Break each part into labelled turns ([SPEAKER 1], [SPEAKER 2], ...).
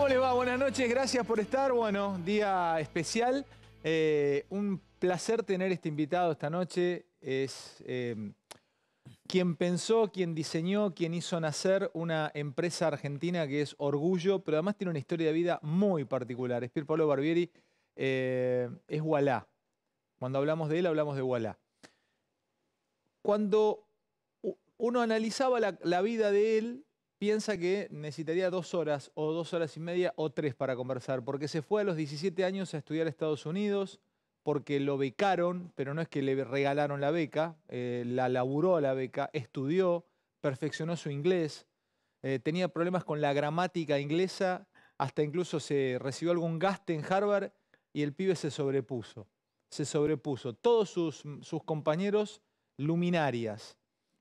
[SPEAKER 1] ¿Cómo va? Buenas noches, gracias por estar. Bueno, día especial. Eh, un placer tener este invitado esta noche. Es em, quien pensó, quien diseñó, quien hizo nacer una empresa argentina que es Orgullo, pero además tiene una historia de vida muy particular. Es Pierpaolo Pablo Barbieri, eh, es Walá. Cuando hablamos de él, hablamos de Walla. Cuando uno analizaba la vida de él, piensa que necesitaría dos horas o dos horas y media o tres para conversar, porque se fue a los 17 años a estudiar a Estados Unidos, porque lo becaron, pero no es que le regalaron la beca, eh, la laburó la beca, estudió, perfeccionó su inglés, eh, tenía problemas con la gramática inglesa, hasta incluso se recibió algún gasto en Harvard y el pibe se sobrepuso, se sobrepuso. Todos sus, sus compañeros luminarias.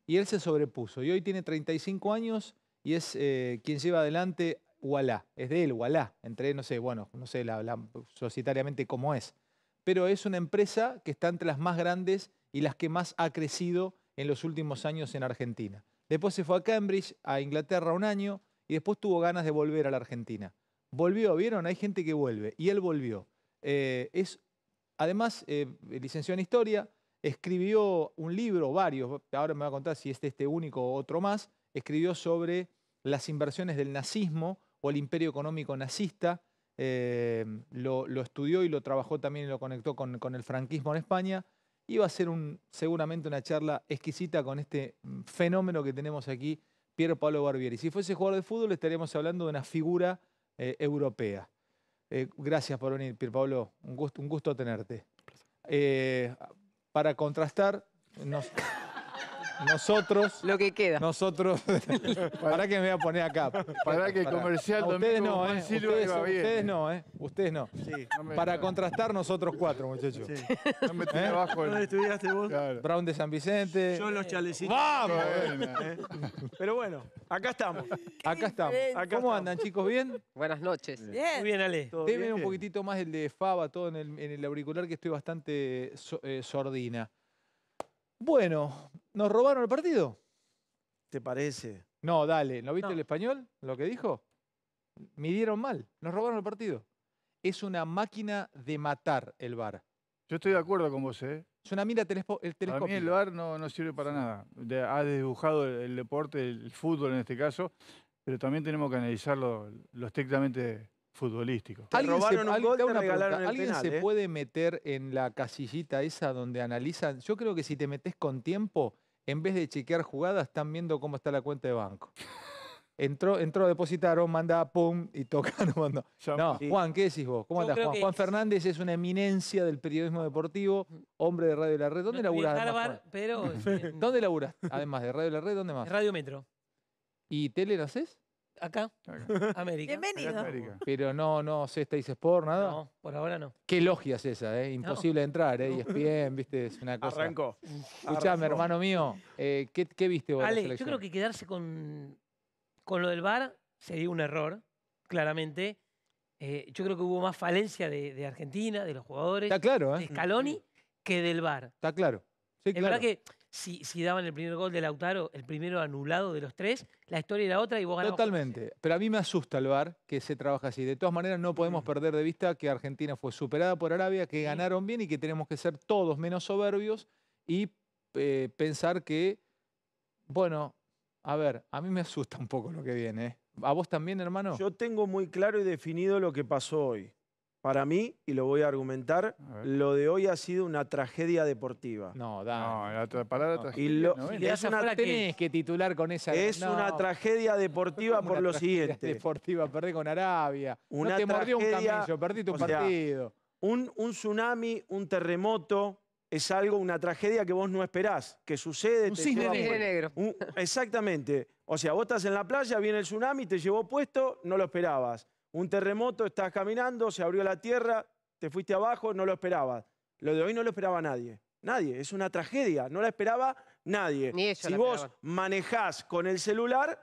[SPEAKER 1] Y él se sobrepuso. Y hoy tiene 35 años y es eh, quien lleva adelante Walá. Es de él, Walla Entre, no sé, bueno, no sé la, la, cómo es. Pero es una empresa que está entre las más grandes y las que más ha crecido en los últimos años en Argentina. Después se fue a Cambridge, a Inglaterra un año, y después tuvo ganas de volver a la Argentina. Volvió, ¿vieron? Hay gente que vuelve, y él volvió. Eh, es, además, eh, licenciado en Historia, escribió un libro, varios, ahora me va a contar si es este único o otro más, escribió sobre las inversiones del nazismo o el imperio económico nazista. Eh, lo, estudió y lo trabajó también y lo conectó con, el franquismo en España. y va a ser un, seguramente una charla exquisita con este mm, fenómeno que tenemos aquí, Piero Pablo Barbieri. Si fuese jugador de fútbol, estaríamos hablando de una figura eh, europea. Eh, gracias por venir, Piero Pablo. Un gusto, un gusto tenerte. para contrastar, nos... Nosotros. Lo que queda. Nosotros. para que me voy a poner acá. Para que el comercial donde. Eh. Ustedes no, ¿eh? Ustedes, no, ¿eh? Ustedes no. para contrastar nosotros cuatro, muchachos. Sí. No me ¿Dónde ¿Eh? estudiaste vos? Brown de San Vicente. Yo los chalecitos. ¡Vamos!
[SPEAKER 2] ¿Eh? Pero
[SPEAKER 1] bueno, acá estamos. Acá estamos. ¿Cómo andan, chicos? ¿Bien?
[SPEAKER 3] Buenas
[SPEAKER 2] noches.
[SPEAKER 1] Bien. Muy bien, Ale. Deben un poquitito más el de Faba, todo en el, en el auricular, que estoy bastante sordina. Bueno, ¿nos robaron el partido? ¿Te parece? No, dale, ¿no viste el español? ¿Lo que dijo? Midieron mal, nos robaron el partido. Es una máquina de matar el bar. Yo estoy de
[SPEAKER 4] acuerdo con vos, ¿eh? Es una mira el telescopio. el VAR no, no sirve para nada. Ha dibujado el, deporte, el, fútbol en este caso, pero también tenemos que analizarlo lo estrictamente futbolístico. ¿Alguien se,
[SPEAKER 1] puede meter en la casillita esa donde analizan? Yo creo que si te metes con tiempo, en vez de chequear jugadas, están viendo cómo está la cuenta de banco. Entró, entró, depositaron, manda, pum, y toca, no, Juan, ¿qué decís vos? ¿Cómo andás, Juan? Fernández es una eminencia del periodismo deportivo, hombre de Radio de La Red. ¿Dónde no laburás? pero... Este, ¿Dónde laburás? Además de Radio de La Red, ¿dónde más? Radio Metro. ¿Y tele lo haces?
[SPEAKER 2] Acá, América. Bienvenido.
[SPEAKER 1] Pero no, no, Cesta y por nada. No, por ahora no. Qué logia es esa, ¿eh? Imposible entrar, ¿eh? Y es bien, viste, es una cosa. Arrancó.
[SPEAKER 2] Escuchame, hermano
[SPEAKER 1] mío, eh, ¿qué, viste vos? Ale, yo creo
[SPEAKER 2] que quedarse con, con lo del bar sería un error, claramente. Eh, yo creo que hubo más falencia de, Argentina, de los jugadores, Está claro, ¿eh? de Scaloni, que del bar Está claro. Sí, claro. verdad que si, daban el primer gol de Lautaro, el primero anulado de los tres, la historia era otra y vos ganabas.
[SPEAKER 1] Totalmente. Pero a mí me asusta el VAR que se trabaja así. De todas maneras, no podemos mm. perder de vista que Argentina fue superada por Arabia, que ganaron bien y que tenemos que ser todos menos soberbios y eh, pensar que, bueno, a ver, a mí me asusta un poco lo que viene. ¿eh? ¿A vos también, hermano? Yo tengo muy claro
[SPEAKER 5] y definido lo que pasó hoy. Para mí, y lo voy a argumentar, lo de hoy ha sido una tragedia deportiva. No, da. No, la palabra tragedia. Y lo, no, es, una tenés
[SPEAKER 1] que titular con esa. Es una tragedia deportiva por lo siguiente.
[SPEAKER 5] Deportiva,
[SPEAKER 1] perdí con Arabia. te mordió un camello, perdí tu partido. un,
[SPEAKER 5] tsunami, un terremoto, es algo, una tragedia que vos no esperás, que sucede. Un negro. exactamente. O sea, vos estás en la playa, viene el tsunami, te llevó puesto, no lo esperabas un terremoto, estás caminando, se abrió la tierra, te fuiste abajo, no lo esperabas. Lo de hoy no lo esperaba nadie. Nadie, es una tragedia, no la esperaba nadie. si vos manejás con el celular,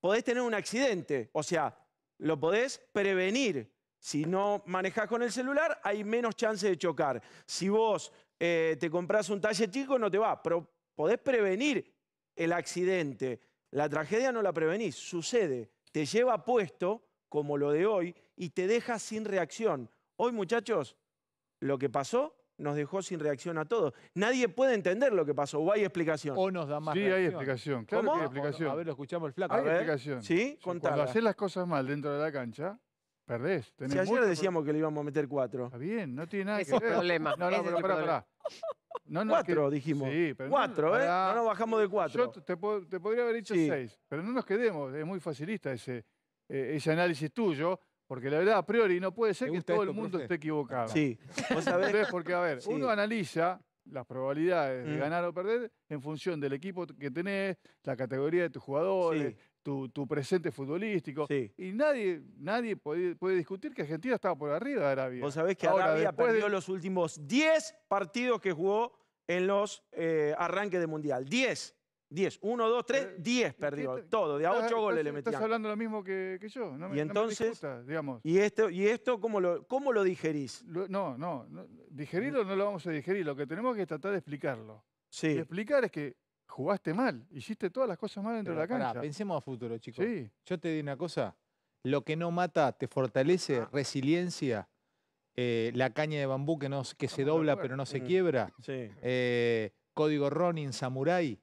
[SPEAKER 5] podés tener un accidente, o sea, lo podés prevenir. Si no manejás con el celular, hay menos chance de chocar. Si vos eh, te compras un talle chico, no te va, pero podés prevenir el accidente. La tragedia no la prevenís, sucede, te lleva puesto como lo de hoy y te deja sin reacción. Hoy, muchachos, lo que pasó nos dejó sin reacción a todos. Nadie puede entender lo que pasó, o hay explicación. O nos da más Sí, hay explicación, claro que hay explicación. A ver,
[SPEAKER 4] lo escuchamos el flaco. Hay explicación. ¿Sí? contá. Cuando haces las cosas mal dentro de la cancha, perdés. si ayer decíamos que le íbamos a meter cuatro. Está bien, no tiene nada que ver. Problema. No, no, pero pará, No, no, cuatro, dijimos. Sí, cuatro, ¿eh? No nos bajamos de cuatro. Yo te, te podría haber dicho seis, pero no nos quedemos. Es muy facilista ese eh, ese análisis tuyo, porque la verdad a priori no puede ser que todo el mundo esté equivocado. Sí, ¿Vos Porque, a ver, uno analiza las probabilidades de mm. ganar o perder en función del equipo que tenés, la categoría de tus jugadores, tu, presente futbolístico. Y nadie, nadie puede, discutir que Argentina estaba por arriba de Arabia. Vos sabés que Ahora, Arabia perdió los últimos 10
[SPEAKER 5] partidos que jugó en los eh, arranques de Mundial. 10. 10, 1, 2, 3, 10
[SPEAKER 4] perdió. todo, de a 8 ah, goles le metían. Estás hablando lo mismo que, yo. No y entonces, digamos. ¿Y esto, y esto cómo, lo, cómo lo digerís? no, no, Digerirlo no lo vamos a digerir. Lo que tenemos que tratar de explicarlo. Sí. explicar es que jugaste mal. Hiciste todas las cosas mal dentro de la cancha.
[SPEAKER 1] pensemos a futuro, chicos. Yo te di una cosa. Lo que no mata te fortalece, ah. resiliencia. Eh, la caña de bambú que, no, que se dobla pero no se mm. quiebra, eh, código Ronin, Samurai,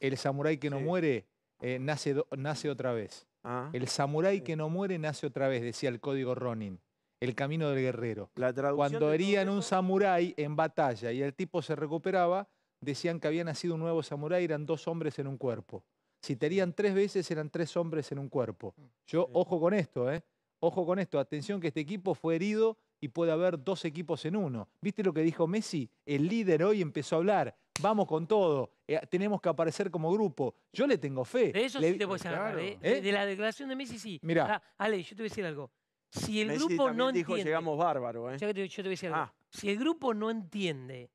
[SPEAKER 1] el samurái que no muere eh, nace, nace, otra vez. Ah, el samurái que no muere nace otra vez, decía el código Ronin. El camino del guerrero. Cuando herían un samurái en batalla y el tipo se recuperaba, decían que había nacido un nuevo samurái, eran dos hombres en un cuerpo. Si te herían tres veces, eran tres hombres en un cuerpo. Mm, Yo, ojo con esto, ¿eh? Ojo con esto. Atención que este equipo fue herido y puede haber dos equipos en uno. ¿Viste lo que dijo Messi? El líder hoy empezó a hablar vamos con todo, eh, tenemos que aparecer como grupo.
[SPEAKER 2] Yo le tengo fe. De eso sí te puedes agarrar, ¿eh? ¿Eh? De la declaración de Messi sí. Mira. Ah, Ale, yo te voy a decir algo. Si el grupo no entiende. llegamos bárbaro, ¿eh? Yo te, voy a decir algo. Ah. Si el grupo no entiende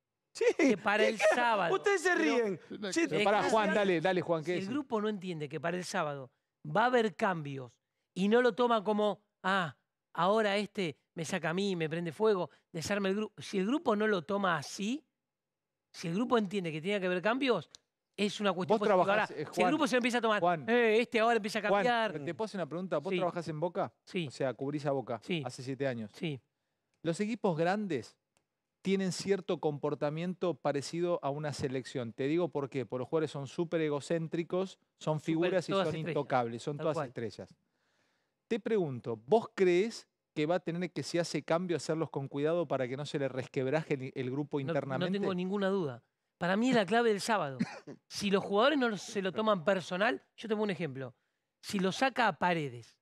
[SPEAKER 2] que para el sábado. Ustedes se ríen. Pero, para Juan, dale, dale, Juan. si el grupo no entiende que para el sábado va a haber cambios y no lo toma como, ah, ahora este me saca a mí, me prende fuego, desarme el grupo. Si el grupo no lo toma así, si el grupo entiende que tiene que haber cambios, es una cuestión vos eh, Si el grupo se empieza a tomar, Juan, eh, este ahora empieza a cambiar.
[SPEAKER 1] te puedo hacer una pregunta. ¿Vos trabajás en Boca? Sí. O sea, cubrís a Boca hace siete años. Sí. Los equipos grandes tienen cierto comportamiento parecido a una selección. Te digo por qué. Porque los jugadores son súper egocéntricos, son figuras y son intocables, son todas estrellas. Te pregunto, ¿vos crees que va a tener que, si hace cambio, hacerlos con cuidado para que no se le resquebraje el, grupo
[SPEAKER 2] internamente? No tengo ninguna duda. Para mí es la clave del sábado. Si los jugadores no se lo toman personal, yo te un ejemplo. Si lo saca a Paredes,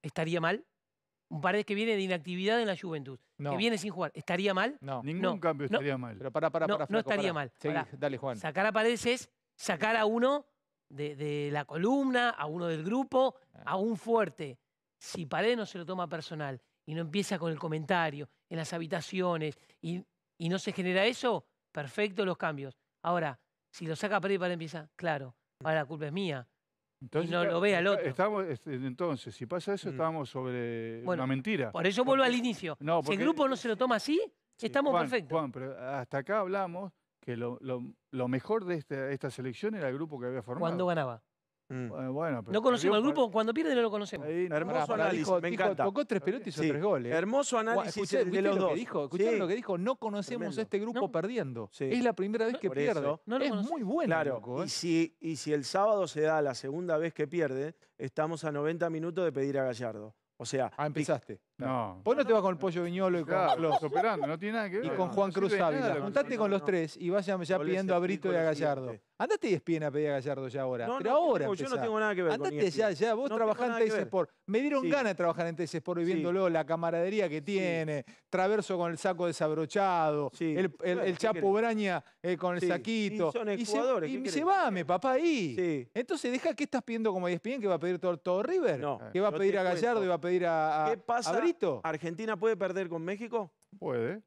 [SPEAKER 2] ¿estaría mal? Un Paredes que viene de inactividad en la juventud, que viene sin jugar, ¿estaría mal? No. Ningún cambio estaría mal. Pero para, para, para. No, estaría mal. Sí, dale, Juan. Sacar a Paredes es sacar a uno de, de, la columna, a uno del grupo, ah. a un fuerte si pared no se lo toma personal y no empieza con el comentario en las habitaciones y, no se genera eso, perfecto los cambios. Ahora, si lo saca Paredes y Paredes empieza, claro, ahora la culpa es mía. y no lo ve el
[SPEAKER 4] otro. Estamos, entonces, si pasa eso, mm. estamos sobre una mentira. Por eso
[SPEAKER 2] vuelvo al inicio. si el grupo no se lo toma así, estamos perfectos.
[SPEAKER 4] Juan, pero hasta acá hablamos que lo, mejor de esta, esta selección era el grupo que había formado. ¿Cuándo ganaba. Mm. Eh, no conocemos el
[SPEAKER 2] grupo, cuando pierde no lo conocemos. hermoso análisis, me encanta. Tocó
[SPEAKER 1] tres pelotas y tres goles. Hermoso análisis de, los dos. Que ¿Escucharon lo que dijo?
[SPEAKER 2] No conocemos
[SPEAKER 1] a este grupo perdiendo. Es la primera vez que pierdo es muy bueno. y, ¿eh? si, y
[SPEAKER 5] si el sábado se da la segunda vez que pierde, estamos a 90 minutos de pedir a Gallardo. O
[SPEAKER 1] sea, ah, empezaste. No. Vos no te vas con el pollo viñolo y
[SPEAKER 5] con los operando, no
[SPEAKER 4] tiene nada que ver. Y con Juan Cruz Ávila. Juntate
[SPEAKER 1] con los tres y vas ya, pidiendo a Brito y a Gallardo. Andate y espien a pedir a Gallardo ya ahora. pero ahora. Yo no tengo nada que ver. Andate ya, ya. Vos trabajás en Sport. Me dieron ganas de trabajar en TS Sport viviéndolo, la camaradería que tiene, Traverso con el saco desabrochado, el, el, Chapo Braña eh, con el saquito. Y, y se, va, mi papá, ahí. Entonces, deja que estás pidiendo como ESPN que va a pedir todo, todo River. que va a pedir a Gallardo y va a pedir a. ¿Qué pasa
[SPEAKER 5] ¿Argentina puede perder con México? Puede.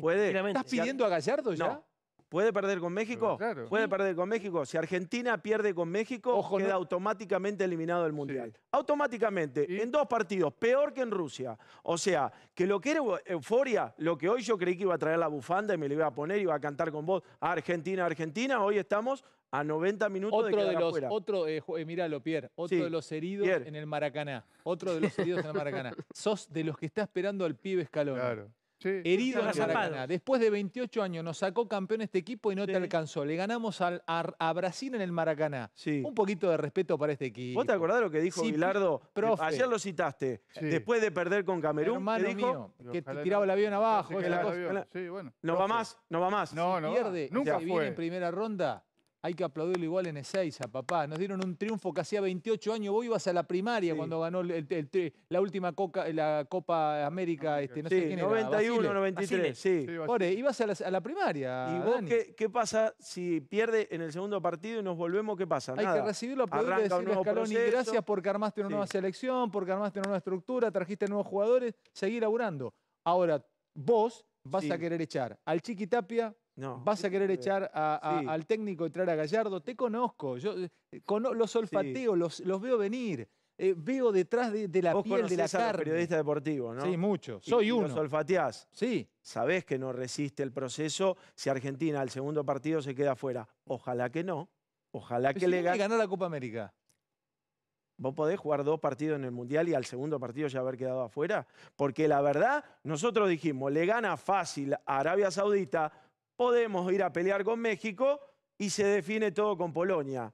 [SPEAKER 5] ¿Puede? ¿Estás pidiendo a Gallardo ya? ¿Puede perder con México? Claro. Puede perder con México. Si Argentina pierde con México, queda automáticamente eliminado del Mundial. Automáticamente, en dos partidos, peor que en Rusia. O sea, que lo que era euforia, lo que hoy yo creí que iba a traer la bufanda y me lo iba a poner y iba a cantar con vos, Argentina, Argentina, hoy estamos a 90 minutos otro de, la los
[SPEAKER 1] otro eh, eh Pierre otro de los heridos en el Maracaná otro de los heridos en el Maracaná sos de los que está esperando al pibe escalón claro. Herido en Maracaná. Después de 28 años nos sacó campeón este equipo y no te alcanzó. Le ganamos a, Brasil en el Maracaná. Un poquito de respeto para este equipo.
[SPEAKER 5] ¿Vos te acordás lo que dijo Bilardo? Ayer lo citaste. Después de perder con Camerún, que te tiraba el avión abajo.
[SPEAKER 1] No va más, no va más. Pierde, nunca en primera ronda. Hay que aplaudirlo igual en a papá. Nos dieron un triunfo que hacía 28 años. Vos ibas a la primaria cuando ganó la última la Copa América, este, 91, 93, sí. ibas a la, primaria.
[SPEAKER 5] qué, pasa si pierde en el segundo partido y nos volvemos? ¿Qué pasa? Hay que recibirlo, aplaudirle, decirle Scaloni, gracias porque
[SPEAKER 1] armaste una nueva selección, porque armaste una nueva estructura, trajiste nuevos jugadores, seguir laburando. Ahora, vos vas a querer echar al Chiqui Tapia, no. Vas a querer echar al técnico y traer a Gallardo. Te conozco, yo eh, los olfateo, los, veo venir. Eh, veo detrás de, la piel, de la carne. periodista deportivo,
[SPEAKER 5] ¿no? Sí, mucho. Soy uno. los olfateás. Sí. Sabés que no resiste el proceso. Si Argentina al segundo partido se queda fuera, ojalá que no. Ojalá que le gane.
[SPEAKER 1] la Copa América.
[SPEAKER 5] Vos podés jugar dos partidos en el Mundial y al segundo partido ya haber quedado afuera. Porque la verdad, nosotros dijimos, le gana fácil a Arabia Saudita, podemos ir a pelear con México y se define todo con Polonia.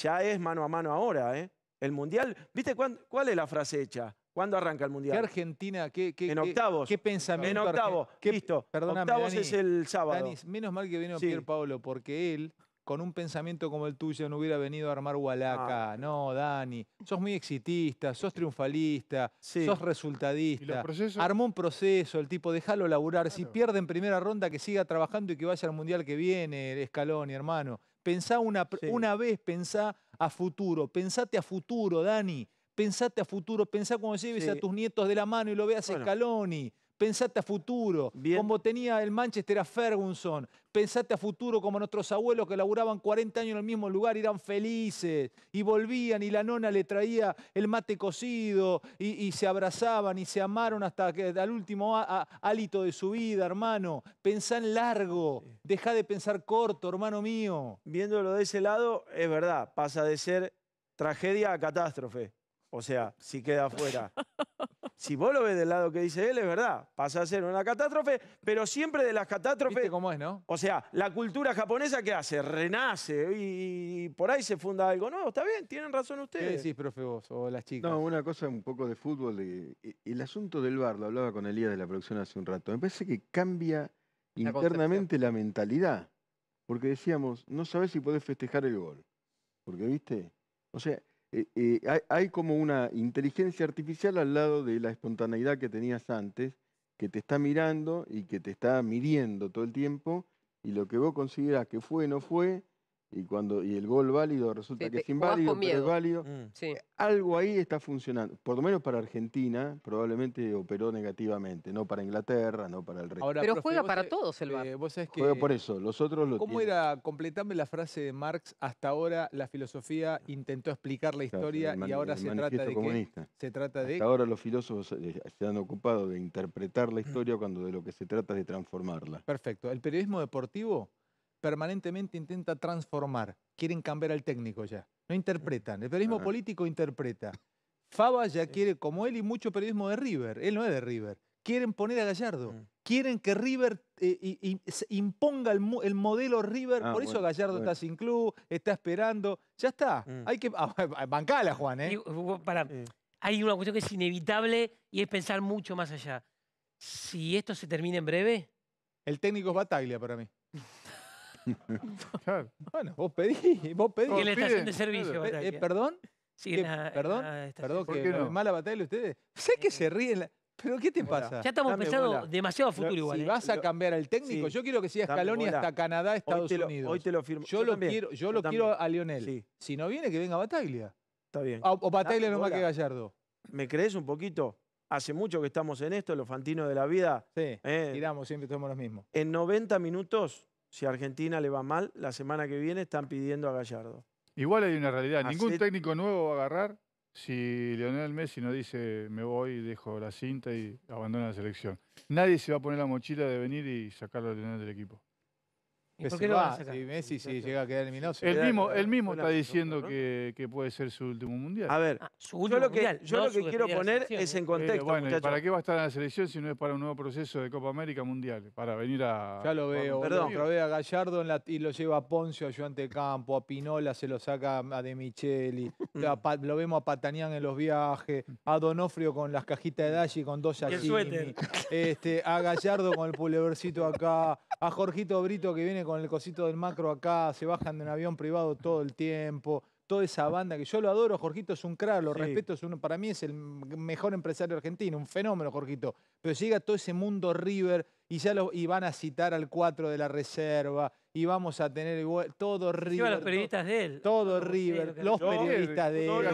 [SPEAKER 5] Ya es mano a mano ahora, ¿eh? El Mundial, ¿viste cuál es la frase hecha?
[SPEAKER 1] ¿Cuándo arranca el Mundial? ¿Qué Argentina? ¿Qué, en octavos. ¿Qué, pensamiento? En octavos, listo. octavos es el sábado. menos mal que vino sí. Pierre Pablo, porque él con un pensamiento como el tuyo no hubiera venido a armar Hualaca. Ah. No, Dani. Sos muy exitista, sos triunfalista, sos resultadista. Armó un proceso, el tipo, déjalo laburar. Si pierde en primera ronda, que siga trabajando y que vaya al mundial que viene, Scaloni, hermano. Pensá una, una vez, pensá a futuro. Pensate a futuro, Dani. Pensate a futuro. Pensá cuando lleves a tus nietos de la mano y lo veas escaloni Scaloni pensate a futuro, como tenía el Manchester a Ferguson, pensate a futuro como nuestros abuelos que laburaban 40 años en el mismo lugar y eran felices y volvían y la nona le traía el mate cocido y, se abrazaban y se amaron hasta el último hálito de su vida, hermano. Pensá en largo, dejá deja de pensar corto, hermano mío. Viéndolo de ese lado, es
[SPEAKER 5] verdad, pasa de ser tragedia a catástrofe. O sea, si queda afuera. si vos lo ves del lado que dice él, es verdad, pasa a ser una catástrofe, pero siempre de las
[SPEAKER 1] catástrofes... cómo es, no?
[SPEAKER 5] O sea, la cultura japonesa, ¿qué hace? Renace y, por ahí se funda algo nuevo. Está bien, tienen razón ustedes. ¿Qué decís,
[SPEAKER 3] profe, vos o las chicas? No, una cosa un poco de fútbol. el asunto del bar, lo hablaba con Elías de la producción hace un rato, me parece que cambia internamente la mentalidad. Porque decíamos, no sabes si podés festejar el gol. Porque, viste, o sea, eh, eh, hay, como una inteligencia artificial al lado de la espontaneidad que tenías antes, que te está mirando y que te está midiendo todo el tiempo, y lo que vos consideras que fue, no fue, y cuando y el gol válido resulta que es inválido, pero es válido. Mm. Eh, algo ahí está funcionando, por lo menos para Argentina, probablemente operó negativamente, no para Inglaterra, no para el resto. pero juega
[SPEAKER 2] para todos
[SPEAKER 1] el VAR. Eh, juega por
[SPEAKER 3] eso, los otros lo ¿Cómo
[SPEAKER 1] era, completame la frase de Marx, hasta ahora la filosofía intentó explicar la historia y ahora se trata de se trata de ahora los
[SPEAKER 3] filósofos eh, se han ocupado de interpretar la historia cuando de lo que se trata es de transformarla.
[SPEAKER 1] Perfecto. ¿El periodismo deportivo? permanentemente intenta transformar. Quieren cambiar al técnico ya. No interpretan. El periodismo político interpreta. Fava ya quiere, como él y mucho periodismo de River, él no es de River, quieren poner a Gallardo. Mm. Quieren que River eh, imponga el, modelo River. Ah, por eso Gallardo está sin club, está esperando. Ya está. Mm. Hay que. Ah, bancala, Juan, ¿eh?
[SPEAKER 2] Hay una cuestión que es inevitable y es pensar mucho más allá. Si esto se termina en breve. El técnico es Bataglia para mí.
[SPEAKER 1] Bueno, vos pedí,
[SPEAKER 2] vos pedí. Y en la estación de servicio. ¿Perdón?
[SPEAKER 1] ¿Perdón? ¿Perdón? mala batalla de ustedes? Sé que se ríen. ¿Pero qué te pasa? Ya estamos pensando demasiado a futuro igual. si ¿eh? vas a cambiar al técnico, yo quiero que sea Scaloni hasta Canadá, Estados hoy lo, Unidos. Hoy te lo firmo. yo, lo quiero, yo lo quiero a Lionel. Si no viene, que venga Bataglia. está bien. Ah, o, Bataglia no más que Gallardo. ¿Me crees un poquito?
[SPEAKER 5] Hace mucho que estamos en esto, los fantinos de la vida. Sí. Eh, tiramos, siempre somos los mismos. En 90 minutos si a Argentina le va mal, la semana que viene están pidiendo a Gallardo.
[SPEAKER 4] Igual hay una realidad. Ningún técnico nuevo va a agarrar si Lionel Messi no dice me voy, dejo la cinta y abandona la selección. Nadie se va a poner la mochila de venir y sacarlo a Lionel del equipo. Messi
[SPEAKER 1] llega a quedar el, mismo, el mismo está diciendo
[SPEAKER 4] que, puede ser su último mundial. A ver, ah, yo lo que, yo lo que quiero poner es en eh. contexto. ¿Para qué va a estar en la selección si no es para un nuevo proceso de Copa América Mundial? Para venir a.
[SPEAKER 1] Ya lo veo. Perdón. Lo a Gallardo y lo lleva a Poncio, a de Campo, a Pinola se lo saca a De Micheli. lo vemos a Patanián en los viajes, a Donofrio con las cajitas de Dashi con dos Este, a Gallardo con el puleversito acá, a Jorgito Brito que viene con con el cosito del macro acá, se bajan de un avión privado todo el tiempo. Toda esa banda que yo lo adoro, Jorgito es un crack, lo respeto, uno, para mí es el mejor empresario argentino, un fenómeno, Jorgito. Pero llega todo ese mundo River y ya lo, van a citar al 4 de la reserva y vamos a tener todo River. los
[SPEAKER 2] periodistas de él. Todo River, los periodistas de él. Todo,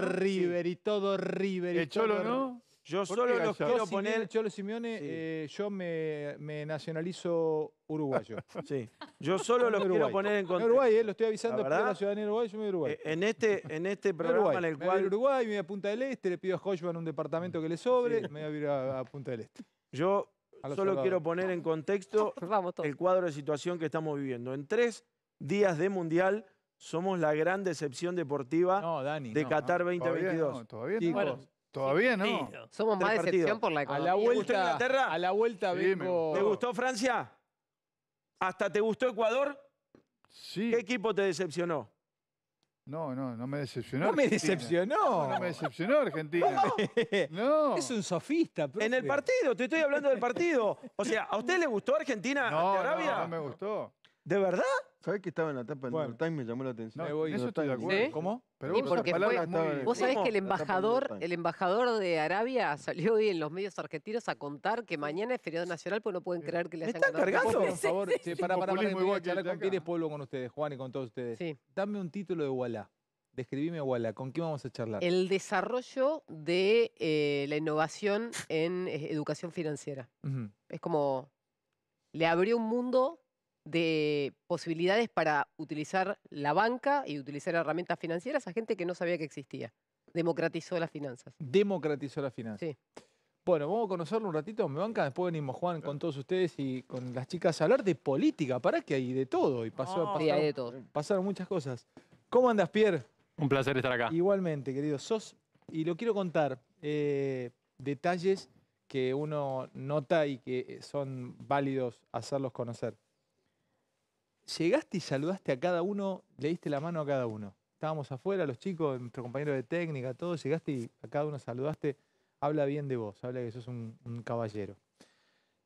[SPEAKER 2] River
[SPEAKER 1] y todo River. Y ¿El Cholo no? Yo solo los quiero poner. Cholo Simeone, eh, yo me, nacionalizo uruguayo. Sí. Yo solo lo quiero poner en contexto. Uruguay, eh, lo estoy avisando, La la de uruguaya, yo me voy a Uruguay. Eh, en este, en este programa en el Me voy a Uruguay, me voy a Punta del Este, le pido a en un departamento que le sobre, me voy a ir a, Punta del Este. yo solo quiero poner en
[SPEAKER 5] contexto el cuadro de situación que estamos viviendo. En tres días de mundial somos la gran decepción deportiva de Qatar 2022. no, todavía no. Todavía no. Somos más decepción por la A la ¿Te gustó Inglaterra?
[SPEAKER 1] a la vuelta
[SPEAKER 4] ¿Te gustó
[SPEAKER 5] Francia? ¿Hasta te gustó Ecuador? Sí. ¿Qué equipo te decepcionó?
[SPEAKER 4] No, no, no me decepcionó. No me decepcionó. No me decepcionó Argentina.
[SPEAKER 5] No. Es un sofista, En el partido, te estoy hablando del partido. O sea, ¿a usted le gustó
[SPEAKER 3] Argentina ante No, no, no me gustó. ¿De verdad? ¿Sabés que estaba en la tapa del New Me llamó la atención. No, eso estoy de acuerdo. ¿Cómo? Pero por porque fue, vos sabés que el embajador,
[SPEAKER 2] el embajador de Arabia salió hoy en los medios argentinos a contar que mañana es feriado nacional porque no pueden creer que le hayan ganado. cargando? Por favor, sí, para, para, para, para con es
[SPEAKER 1] Pueblo con ustedes, Juan y con todos ustedes. Dame un título de Walla, Describime Walla, ¿con qué vamos a charlar?
[SPEAKER 2] El desarrollo de eh, la innovación en eh, educación financiera. Es como, le abrió un mundo de posibilidades para utilizar la banca y utilizar herramientas financieras a gente que no sabía que existía. Democratizó las finanzas.
[SPEAKER 1] Democratizó las finanzas. Bueno, vamos a conocerlo un ratito, me banca, después venimos Juan con todos ustedes y con las chicas a hablar de política, para que hay de todo y pasó, ah, pasaron muchas cosas. ¿Cómo andas, Pierre?
[SPEAKER 6] Un placer estar acá.
[SPEAKER 1] Igualmente, querido, sos, y lo quiero contar, eh, detalles que uno nota y que son válidos hacerlos conocer llegaste y saludaste a cada uno, le diste la mano a cada uno. Estábamos afuera, los chicos, nuestro compañero de técnica, todos, llegaste y a cada uno saludaste. Habla bien de vos, habla que sos un, caballero.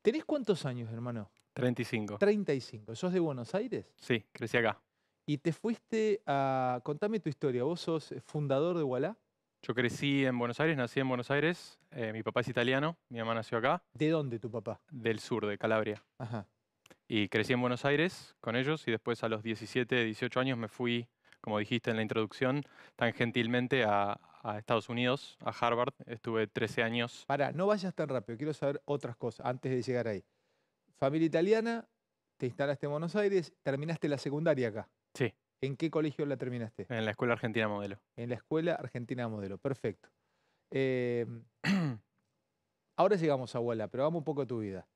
[SPEAKER 1] ¿Tenés cuántos años, hermano?
[SPEAKER 6] 35.
[SPEAKER 1] 35. ¿Sos de Buenos Aires?
[SPEAKER 6] Sí, crecí acá.
[SPEAKER 1] ¿Y te fuiste a... Contame tu historia. ¿Vos sos fundador de Walla?
[SPEAKER 6] Yo crecí en Buenos Aires, nací en Buenos Aires. Eh, mi papá es italiano, mi mamá nació acá. ¿De dónde tu papá? Del sur, de Calabria. Ajá y crecí en Buenos Aires con ellos y después a los 17, 18 años me fui, como dijiste en la introducción, tan gentilmente a, Estados Unidos, a Harvard. Estuve 13 años.
[SPEAKER 1] Para, no vayas tan rápido, quiero saber otras cosas antes de llegar ahí. Familia italiana, te instalaste en Buenos Aires, terminaste la secundaria acá. Sí. ¿En qué colegio la terminaste? En la Escuela Argentina Modelo. En la Escuela Argentina Modelo, perfecto. Eh, ahora llegamos a Abuela, pero vamos un poco a tu vida.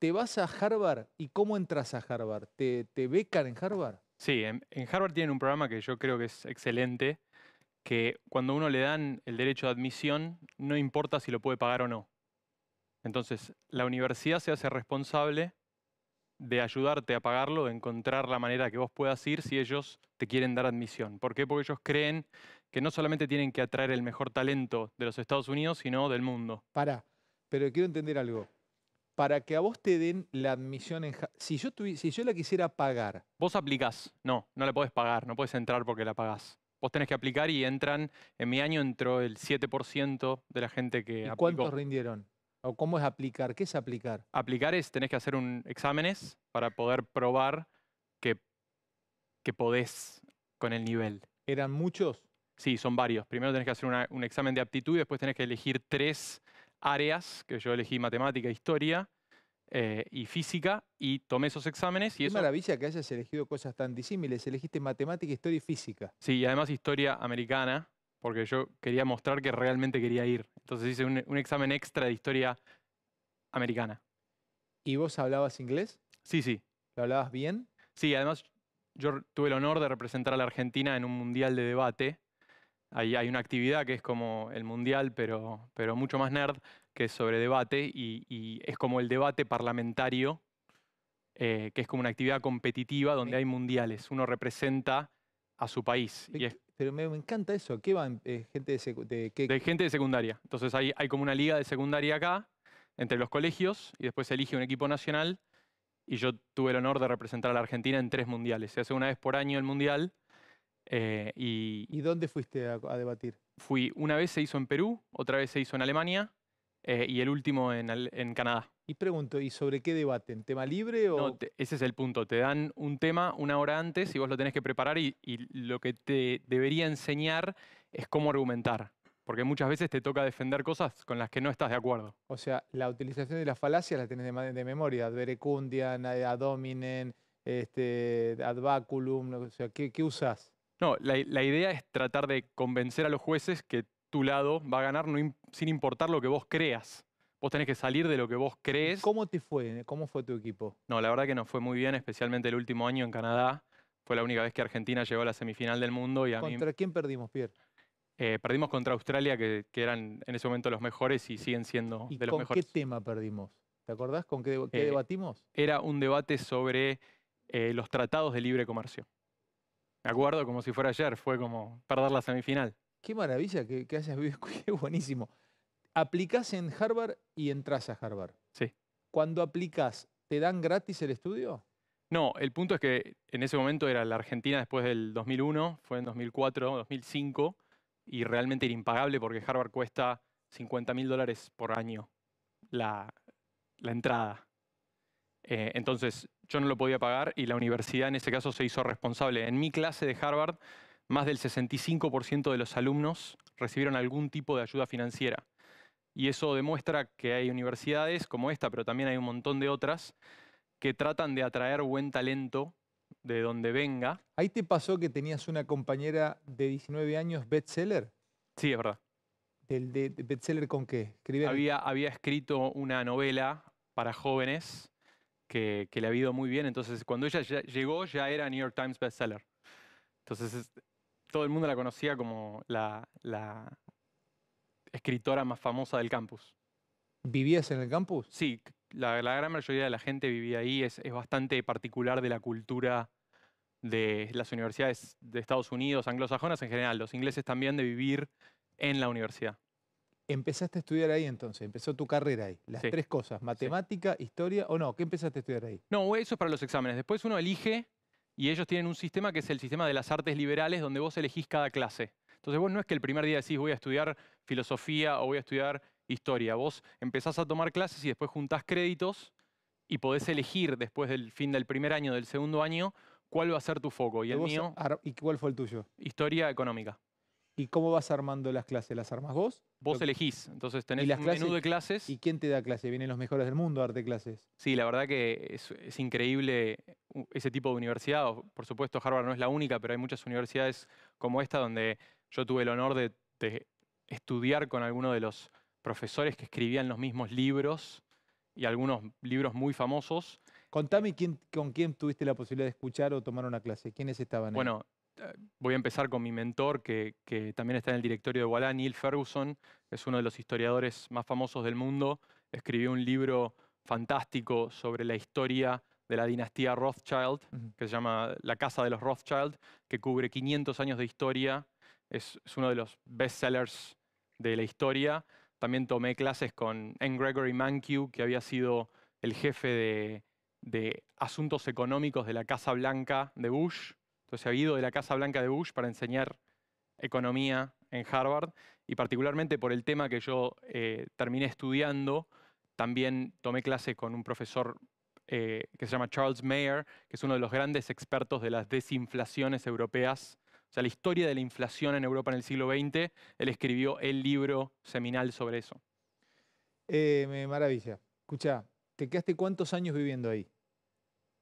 [SPEAKER 1] ¿Te vas a Harvard? ¿Y cómo entras a Harvard? ¿Te, becan en Harvard?
[SPEAKER 6] Sí, en, Harvard tienen un programa que yo creo que es excelente, que cuando uno le dan el derecho de admisión, no importa si lo puede pagar o no. Entonces, la universidad se hace responsable de ayudarte a pagarlo, de encontrar la manera que vos puedas ir si ellos te quieren dar admisión. ¿Por qué? Porque ellos creen que no solamente tienen que atraer el mejor talento de los Estados Unidos, sino del mundo.
[SPEAKER 1] Para, pero quiero entender algo para que a vos te den la admisión en... Si yo, si yo la quisiera pagar...
[SPEAKER 6] Vos aplicás. No, no la podés pagar. No podés entrar porque la pagás. Vos tenés que aplicar y entran... En mi año entró el 7% de la gente que ¿Y cuántos
[SPEAKER 1] rindieron? ¿O cómo es aplicar? ¿Qué es aplicar?
[SPEAKER 6] Aplicar es, tenés que hacer un exámenes para poder probar que, que podés con el nivel. ¿Eran muchos? Sí, son varios. Primero tenés que hacer un examen de aptitud y después tenés que elegir tres áreas, que yo elegí matemática, e historia eh, y física, y tomé esos exámenes. Y Qué maravilla
[SPEAKER 1] que hayas elegido cosas tan disímiles. Elegiste matemática, historia y
[SPEAKER 6] física. Sí, y además historia americana, porque yo quería mostrar que realmente quería ir. Entonces hice un, un examen extra de historia americana. ¿Y vos hablabas inglés? Sí, sí. ¿Lo hablabas bien? Sí, además yo tuve el honor de representar a la Argentina en un mundial de debate hay, hay una actividad que es como el mundial, pero, pero mucho más nerd, que es sobre debate y, es como el debate parlamentario, eh, que es como una actividad competitiva donde hay mundiales. Uno representa a su país.
[SPEAKER 1] pero me, encanta eso. ¿Qué va? Eh, gente de, de, qué?
[SPEAKER 6] de, gente de secundaria. Entonces hay, hay como una liga de secundaria acá, entre los colegios, y después se elige un equipo nacional. Y yo tuve el honor de representar a la Argentina en tres mundiales. Se hace una vez por año el mundial eh, y, dónde fuiste a, debatir? Fui, una vez se hizo en Perú, otra vez se hizo en Alemania eh, y el último en, Canadá.
[SPEAKER 1] Y pregunto, ¿y sobre qué debaten?
[SPEAKER 6] ¿Tema libre o...? No, ese es el punto. Te dan un tema una hora antes y vos lo tenés que preparar y, lo que te debería enseñar es cómo argumentar. Porque muchas veces te toca defender cosas con las que no estás de acuerdo.
[SPEAKER 1] O sea, la utilización de las falacias la tenés de, memoria. Ad verecundia, ad hominem, este, ad O sea, ¿qué, qué usás?
[SPEAKER 6] No, la, idea es tratar de convencer a los jueces que tu lado va a ganar sin importar lo que vos creas. Vos tenés que salir de lo que vos crees. ¿Cómo te
[SPEAKER 1] fue? ¿Cómo fue tu
[SPEAKER 6] equipo? No, la verdad que nos fue muy bien, especialmente el último año en Canadá. Fue la única vez que Argentina llegó a la semifinal del mundo y a ¿Contra
[SPEAKER 1] quién perdimos, Pierre?
[SPEAKER 6] Eh, perdimos contra Australia, que, eran en ese momento los mejores y siguen siendo de los con ¿Qué
[SPEAKER 1] tema perdimos? ¿Te acordás con qué, eh, debatimos?
[SPEAKER 6] Era un debate sobre eh, los tratados de libre comercio. Me acuerdo como si fuera ayer, fue como perder la semifinal.
[SPEAKER 1] Qué maravilla que, haces. hayas qué buenísimo. Aplicás en Harvard y entras a Harvard. Sí. Cuando aplicas, ¿te dan gratis el estudio?
[SPEAKER 6] No, el punto es que en ese momento era la Argentina después del 2001, fue en 2004, 2005, y realmente era impagable porque Harvard cuesta 50 mil dólares por año la entrada. Eh, entonces yo no lo podía pagar y la universidad en ese caso se hizo responsable. En mi clase de Harvard, más del 65% de los alumnos recibieron algún tipo de ayuda financiera. Y eso demuestra que hay universidades como esta, pero también hay un montón de otras, que tratan de atraer buen talento de donde venga.
[SPEAKER 1] ¿Ahí te pasó que tenías una compañera de 19 años bestseller? Sí, es verdad. ¿Del de, bestseller con qué?
[SPEAKER 6] había escrito una novela para jóvenes que, le ha ido muy bien. Entonces, cuando ella llegó, ya era New York Times bestseller. Entonces, todo el mundo la conocía como la, escritora más famosa del campus.
[SPEAKER 1] ¿Vivías en el campus?
[SPEAKER 6] Sí, la, gran mayoría de la gente vivía ahí. Es, es, bastante particular de la cultura de las universidades de Estados Unidos, anglosajonas en general, los ingleses también, de vivir en la universidad.
[SPEAKER 1] Empezaste a estudiar ahí entonces, empezó tu carrera ahí. Las tres cosas, matemática, historia o no, ¿qué empezaste a
[SPEAKER 6] estudiar ahí? No, eso es para los exámenes. Después uno elige y ellos tienen un sistema que es el sistema de las artes liberales donde vos elegís cada clase. Entonces vos no es que el primer día decís voy a estudiar filosofía o voy a estudiar historia. Vos empezás a tomar clases y después juntás créditos y podés elegir después del fin del primer año, del segundo año, cuál va a ser tu foco. Y, el mío,
[SPEAKER 1] ¿Y cuál fue el tuyo?
[SPEAKER 6] Historia económica.
[SPEAKER 1] ¿Y cómo vas armando las clases? ¿Las armas vos? Vos
[SPEAKER 6] elegís. Entonces tenés un menú de
[SPEAKER 1] clases. ¿Y quién te da clase? ¿Vienen los mejores del mundo a darte clases?
[SPEAKER 6] Sí, la verdad que es, increíble uh, ese tipo de universidad. Por supuesto, Harvard no es la única, pero hay muchas universidades como esta donde yo tuve el honor de, estudiar con algunos de los profesores que escribían los mismos libros y algunos libros muy famosos.
[SPEAKER 1] Contame con quién tuviste la posibilidad de escuchar o tomar una clase. ¿Quiénes estaban ahí? Bueno,
[SPEAKER 6] voy a empezar con mi mentor, que, también está en el directorio de Walla, Neil Ferguson, es uno de los historiadores más famosos del mundo. Escribió un libro fantástico sobre la historia de la dinastía Rothschild, que se llama La Casa de los Rothschild, que cubre 500 años de historia. Es, uno de los bestsellers de la historia. También tomé clases con N. Gregory Mankiw, que había sido el jefe de asuntos económicos de la Casa Blanca de Bush entonces ha ido de la Casa Blanca de Bush para enseñar economía en Harvard y particularmente por el tema que yo eh, terminé estudiando, también tomé clase con un profesor eh, que se llama Charles Mayer, que es uno de los grandes expertos de las desinflaciones europeas. O sea, la historia de la inflación en Europa en el siglo XX, él escribió el libro seminal sobre eso.
[SPEAKER 1] Eh, me maravilla. Escucha, ¿te quedaste cuántos años viviendo ahí?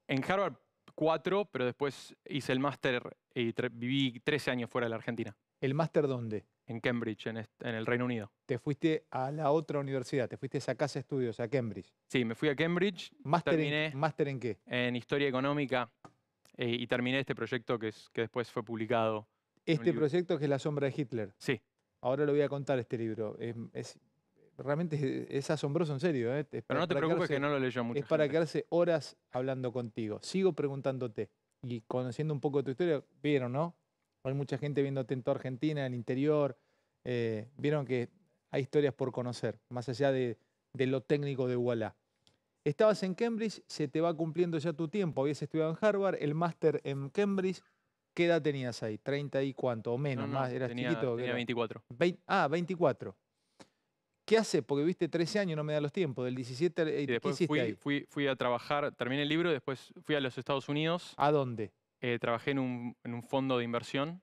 [SPEAKER 6] En Harvard cuatro, pero después hice el máster y eh, viví 13 años fuera de la Argentina. ¿El máster dónde? En Cambridge, en, el Reino Unido.
[SPEAKER 1] ¿Te fuiste a la otra universidad? ¿Te fuiste a esa casa estudios, a Cambridge?
[SPEAKER 6] Sí, me fui a Cambridge. ¿Máster, terminé en, ¿máster en qué? En Historia Económica eh, y terminé este proyecto que, es, que después fue publicado.
[SPEAKER 1] Este proyecto que es La sombra de Hitler. Sí. Ahora lo voy a contar este libro. es realmente es, asombroso, en serio. ¿eh? Pero no te preocupes que
[SPEAKER 6] no lo leyó mucho. Es para
[SPEAKER 1] quedarse horas hablando contigo. Sigo preguntándote y conociendo un poco tu historia, vieron, ¿no? Hay mucha gente viéndote en toda Argentina, en el interior. Eh, vieron que hay historias por conocer, más allá de, lo técnico de Walla. Estabas en Cambridge, se te va cumpliendo ya tu tiempo. Habías estudiado en Harvard, el máster en Cambridge. ¿Qué edad tenías ahí? ¿30 y cuánto? ¿O menos? más, ¿Eras chiquito? 24. ah, 24. ¿Qué hace? Porque viste 13 años, no me da los tiempos. Del 17 al eh, y después
[SPEAKER 6] fui, a trabajar, terminé el libro, después fui a los Estados Unidos. ¿A dónde? Eh, trabajé en un, fondo de inversión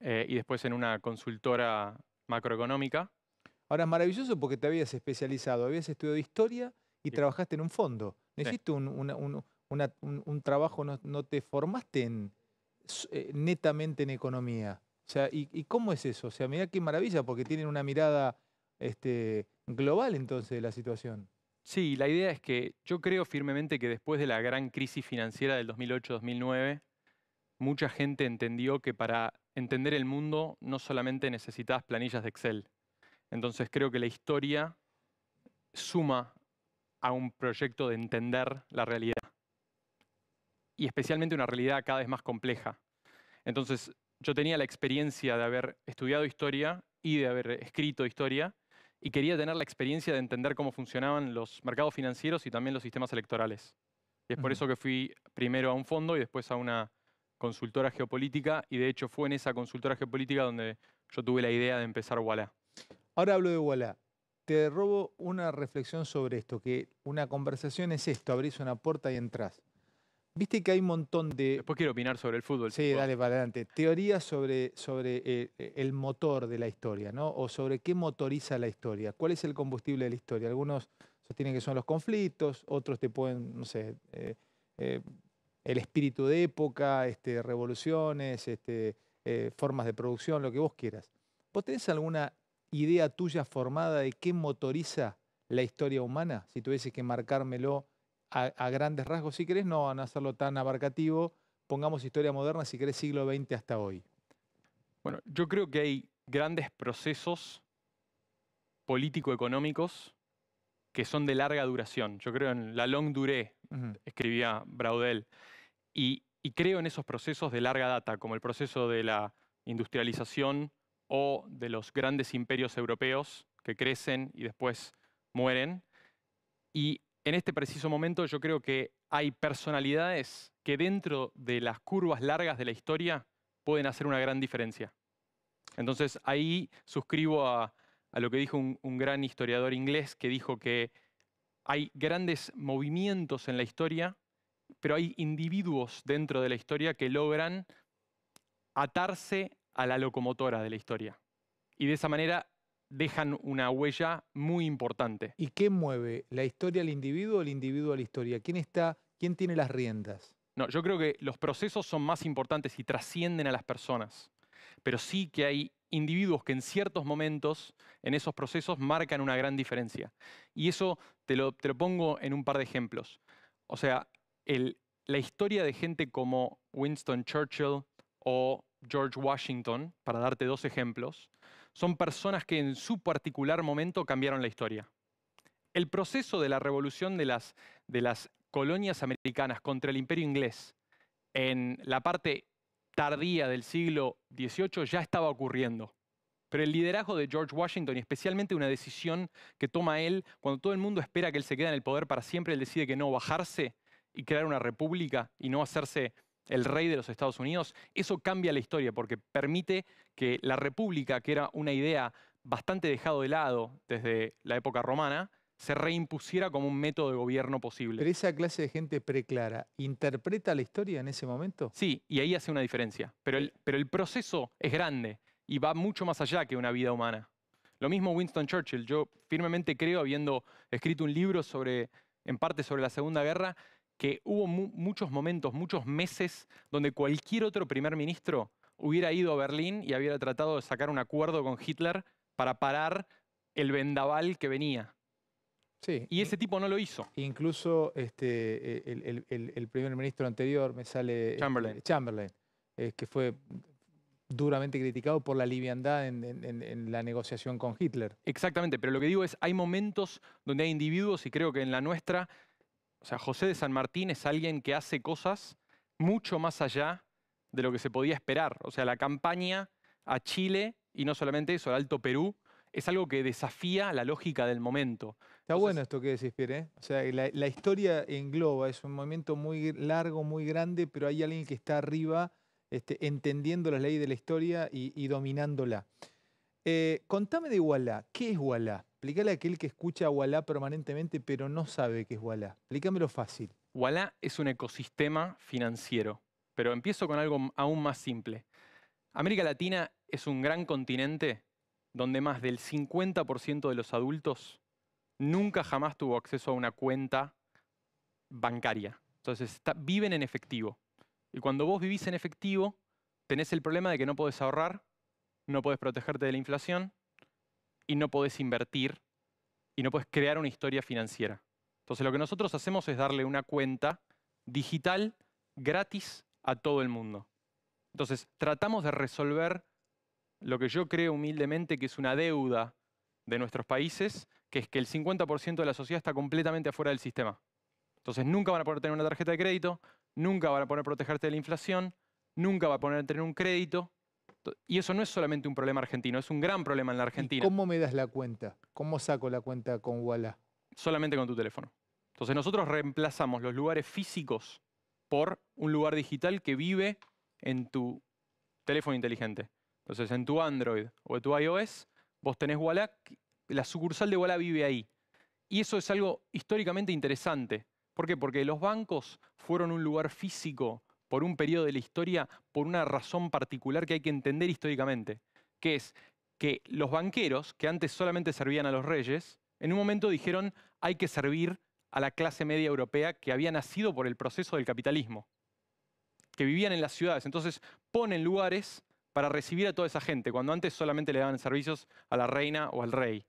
[SPEAKER 6] eh, y después en una consultora macroeconómica.
[SPEAKER 1] Ahora es maravilloso porque te habías especializado, habías estudiado historia y trabajaste en un fondo. necesito un, trabajo, no, te formaste en, netamente en economía. O sea, ¿y, cómo es eso? O sea, mirá qué maravilla, porque tienen una mirada este, global entonces de la situación.
[SPEAKER 6] Sí, la idea es que yo creo firmemente que después de la gran crisis financiera del 2008-2009, mucha gente entendió que para entender el mundo no solamente necesitas planillas de Excel. Entonces creo que la historia suma a un proyecto de entender la realidad. Y especialmente una realidad cada vez más compleja. Entonces yo tenía la experiencia de haber estudiado historia y de haber escrito historia y quería tener la experiencia de entender cómo funcionaban los mercados financieros y también los sistemas electorales. Y es por eso que fui primero a un fondo y después a una consultora geopolítica y de hecho fue en esa consultora geopolítica donde yo tuve la idea de empezar Walla.
[SPEAKER 1] Ahora hablo de Walla. Te robo una reflexión sobre esto, que una conversación es esto, abrís una puerta y entras. Viste que hay un montón de. Después quiero opinar sobre el fútbol. Sí, dale para adelante. Teorías sobre, sobre eh, eh, el motor de la historia, ¿no? O sobre qué motoriza la historia. ¿Cuál es el combustible de la historia? Algunos sostienen que son los conflictos, otros te pueden, no sé, eh, el espíritu de época, este, revoluciones, este, formas de producción, lo que vos quieras. ¿Vos tenés alguna idea tuya formada de qué motoriza la historia humana? Si tuvieses que marcármelo a, grandes rasgos, si querés, no, van a hacerlo tan abarcativo. Pongamos historia moderna, si querés, siglo XX hasta hoy.
[SPEAKER 6] Bueno, yo creo que hay grandes procesos político-económicos que son de larga duración. Yo creo en la long durée, escribía Braudel, y, y, creo en esos procesos de larga data, como el proceso de la industrialización o de los grandes imperios europeos que crecen y después mueren. Y en este preciso momento yo creo que hay personalidades que dentro de las curvas largas de la historia pueden hacer una gran diferencia. Entonces ahí suscribo a, lo que dijo un, gran historiador inglés que dijo que hay grandes movimientos en la historia, pero hay individuos dentro de la historia que logran atarse a la locomotora de la historia. Y de esa manera dejan una huella muy importante. ¿Y qué mueve? ¿La historia al individuo o el individuo a la historia? ¿Quién, está,
[SPEAKER 1] quién tiene las riendas?
[SPEAKER 6] No, yo creo que los procesos son más importantes y trascienden a las personas, pero sí que hay individuos que en ciertos momentos, en esos procesos, marcan una gran diferencia. Y eso te lo, te pongo en un par de ejemplos. O sea, la historia de gente como Winston Churchill o George Washington, para darte dos ejemplos, son personas que en su particular momento cambiaron la historia. El proceso de la revolución de las, colonias americanas contra el imperio inglés en la parte tardía del siglo XVIII ya estaba ocurriendo. Pero el liderazgo de George Washington y especialmente una decisión que toma él cuando todo el mundo espera que él se quede en el poder para siempre, él decide que no, bajarse y crear una república y no hacerse el rey de los Estados Unidos, eso cambia la historia porque permite que la república, que era una idea bastante dejado de lado desde la época romana, se reimpusiera como un método de gobierno posible. Pero
[SPEAKER 1] esa clase de gente preclara, ¿interpreta la historia en ese momento?
[SPEAKER 6] Sí, y ahí hace una diferencia. Pero el, pero el proceso es grande y va mucho más allá que una vida humana. Lo mismo Winston Churchill. Yo firmemente creo, habiendo escrito un libro sobre, en parte sobre la Segunda Guerra, que hubo muchos momentos, muchos meses, donde cualquier otro primer ministro hubiera ido a Berlín y hubiera tratado de sacar un acuerdo con Hitler para parar el vendaval que venía.
[SPEAKER 1] Sí. Y ese tipo no lo hizo. Incluso este, el, primer ministro anterior, me sale este, Chamberlain, Chamberlain eh, que fue duramente criticado por la liviandad en, en, la negociación con Hitler.
[SPEAKER 6] Exactamente, pero lo que digo es, hay momentos donde hay individuos, y creo que en la nuestra, o sea, José de San Martín es alguien que hace cosas mucho más allá de lo que se podía esperar. O sea, la campaña a Chile, y no solamente eso, al Alto Perú, es algo que desafía la lógica del momento.
[SPEAKER 1] Está bueno esto que decís, Pierre. ¿eh? O sea, la, historia engloba, es un momento muy largo, muy grande, pero hay alguien que está arriba este, entendiendo las leyes de la historia y, dominándola. Eh, contame de Wallah. ¿Qué es Wallah? Explícale a aquel que escucha Walla permanentemente pero no sabe qué es Walla. Explícamelo fácil.
[SPEAKER 6] Walla es un ecosistema financiero, pero empiezo con algo aún más simple. América Latina es un gran continente donde más del 50% de los adultos nunca jamás tuvo acceso a una cuenta bancaria. Entonces viven en efectivo. Y cuando vos vivís en efectivo, tenés el problema de que no podés ahorrar, no podés protegerte de la inflación, y no podés invertir y no podés crear una historia financiera. Entonces lo que nosotros hacemos es darle una cuenta digital gratis a todo el mundo. Entonces tratamos de resolver lo que yo creo humildemente que es una deuda de nuestros países, que es que el 50% de la sociedad está completamente afuera del sistema. Entonces nunca van a poder tener una tarjeta de crédito, nunca van a poder protegerte de la inflación, nunca van a poder tener un crédito, y eso no es solamente un problema argentino, es un gran problema en la Argentina.
[SPEAKER 1] ¿Cómo me das la cuenta? ¿Cómo saco la cuenta con Walla?
[SPEAKER 6] Solamente con tu teléfono. Entonces nosotros reemplazamos los lugares físicos por un lugar digital que vive en tu teléfono inteligente. Entonces en tu Android o en tu iOS vos tenés Walla, la sucursal de Walla vive ahí. Y eso es algo históricamente interesante. ¿Por qué? Porque los bancos fueron un lugar físico por un periodo de la historia por una razón particular que hay que entender históricamente, que es que los banqueros, que antes solamente servían a los reyes, en un momento dijeron hay que servir a la clase media europea que había nacido por el proceso del capitalismo, que vivían en las ciudades. Entonces ponen lugares para recibir a toda esa gente, cuando antes solamente le daban servicios a la reina o al rey.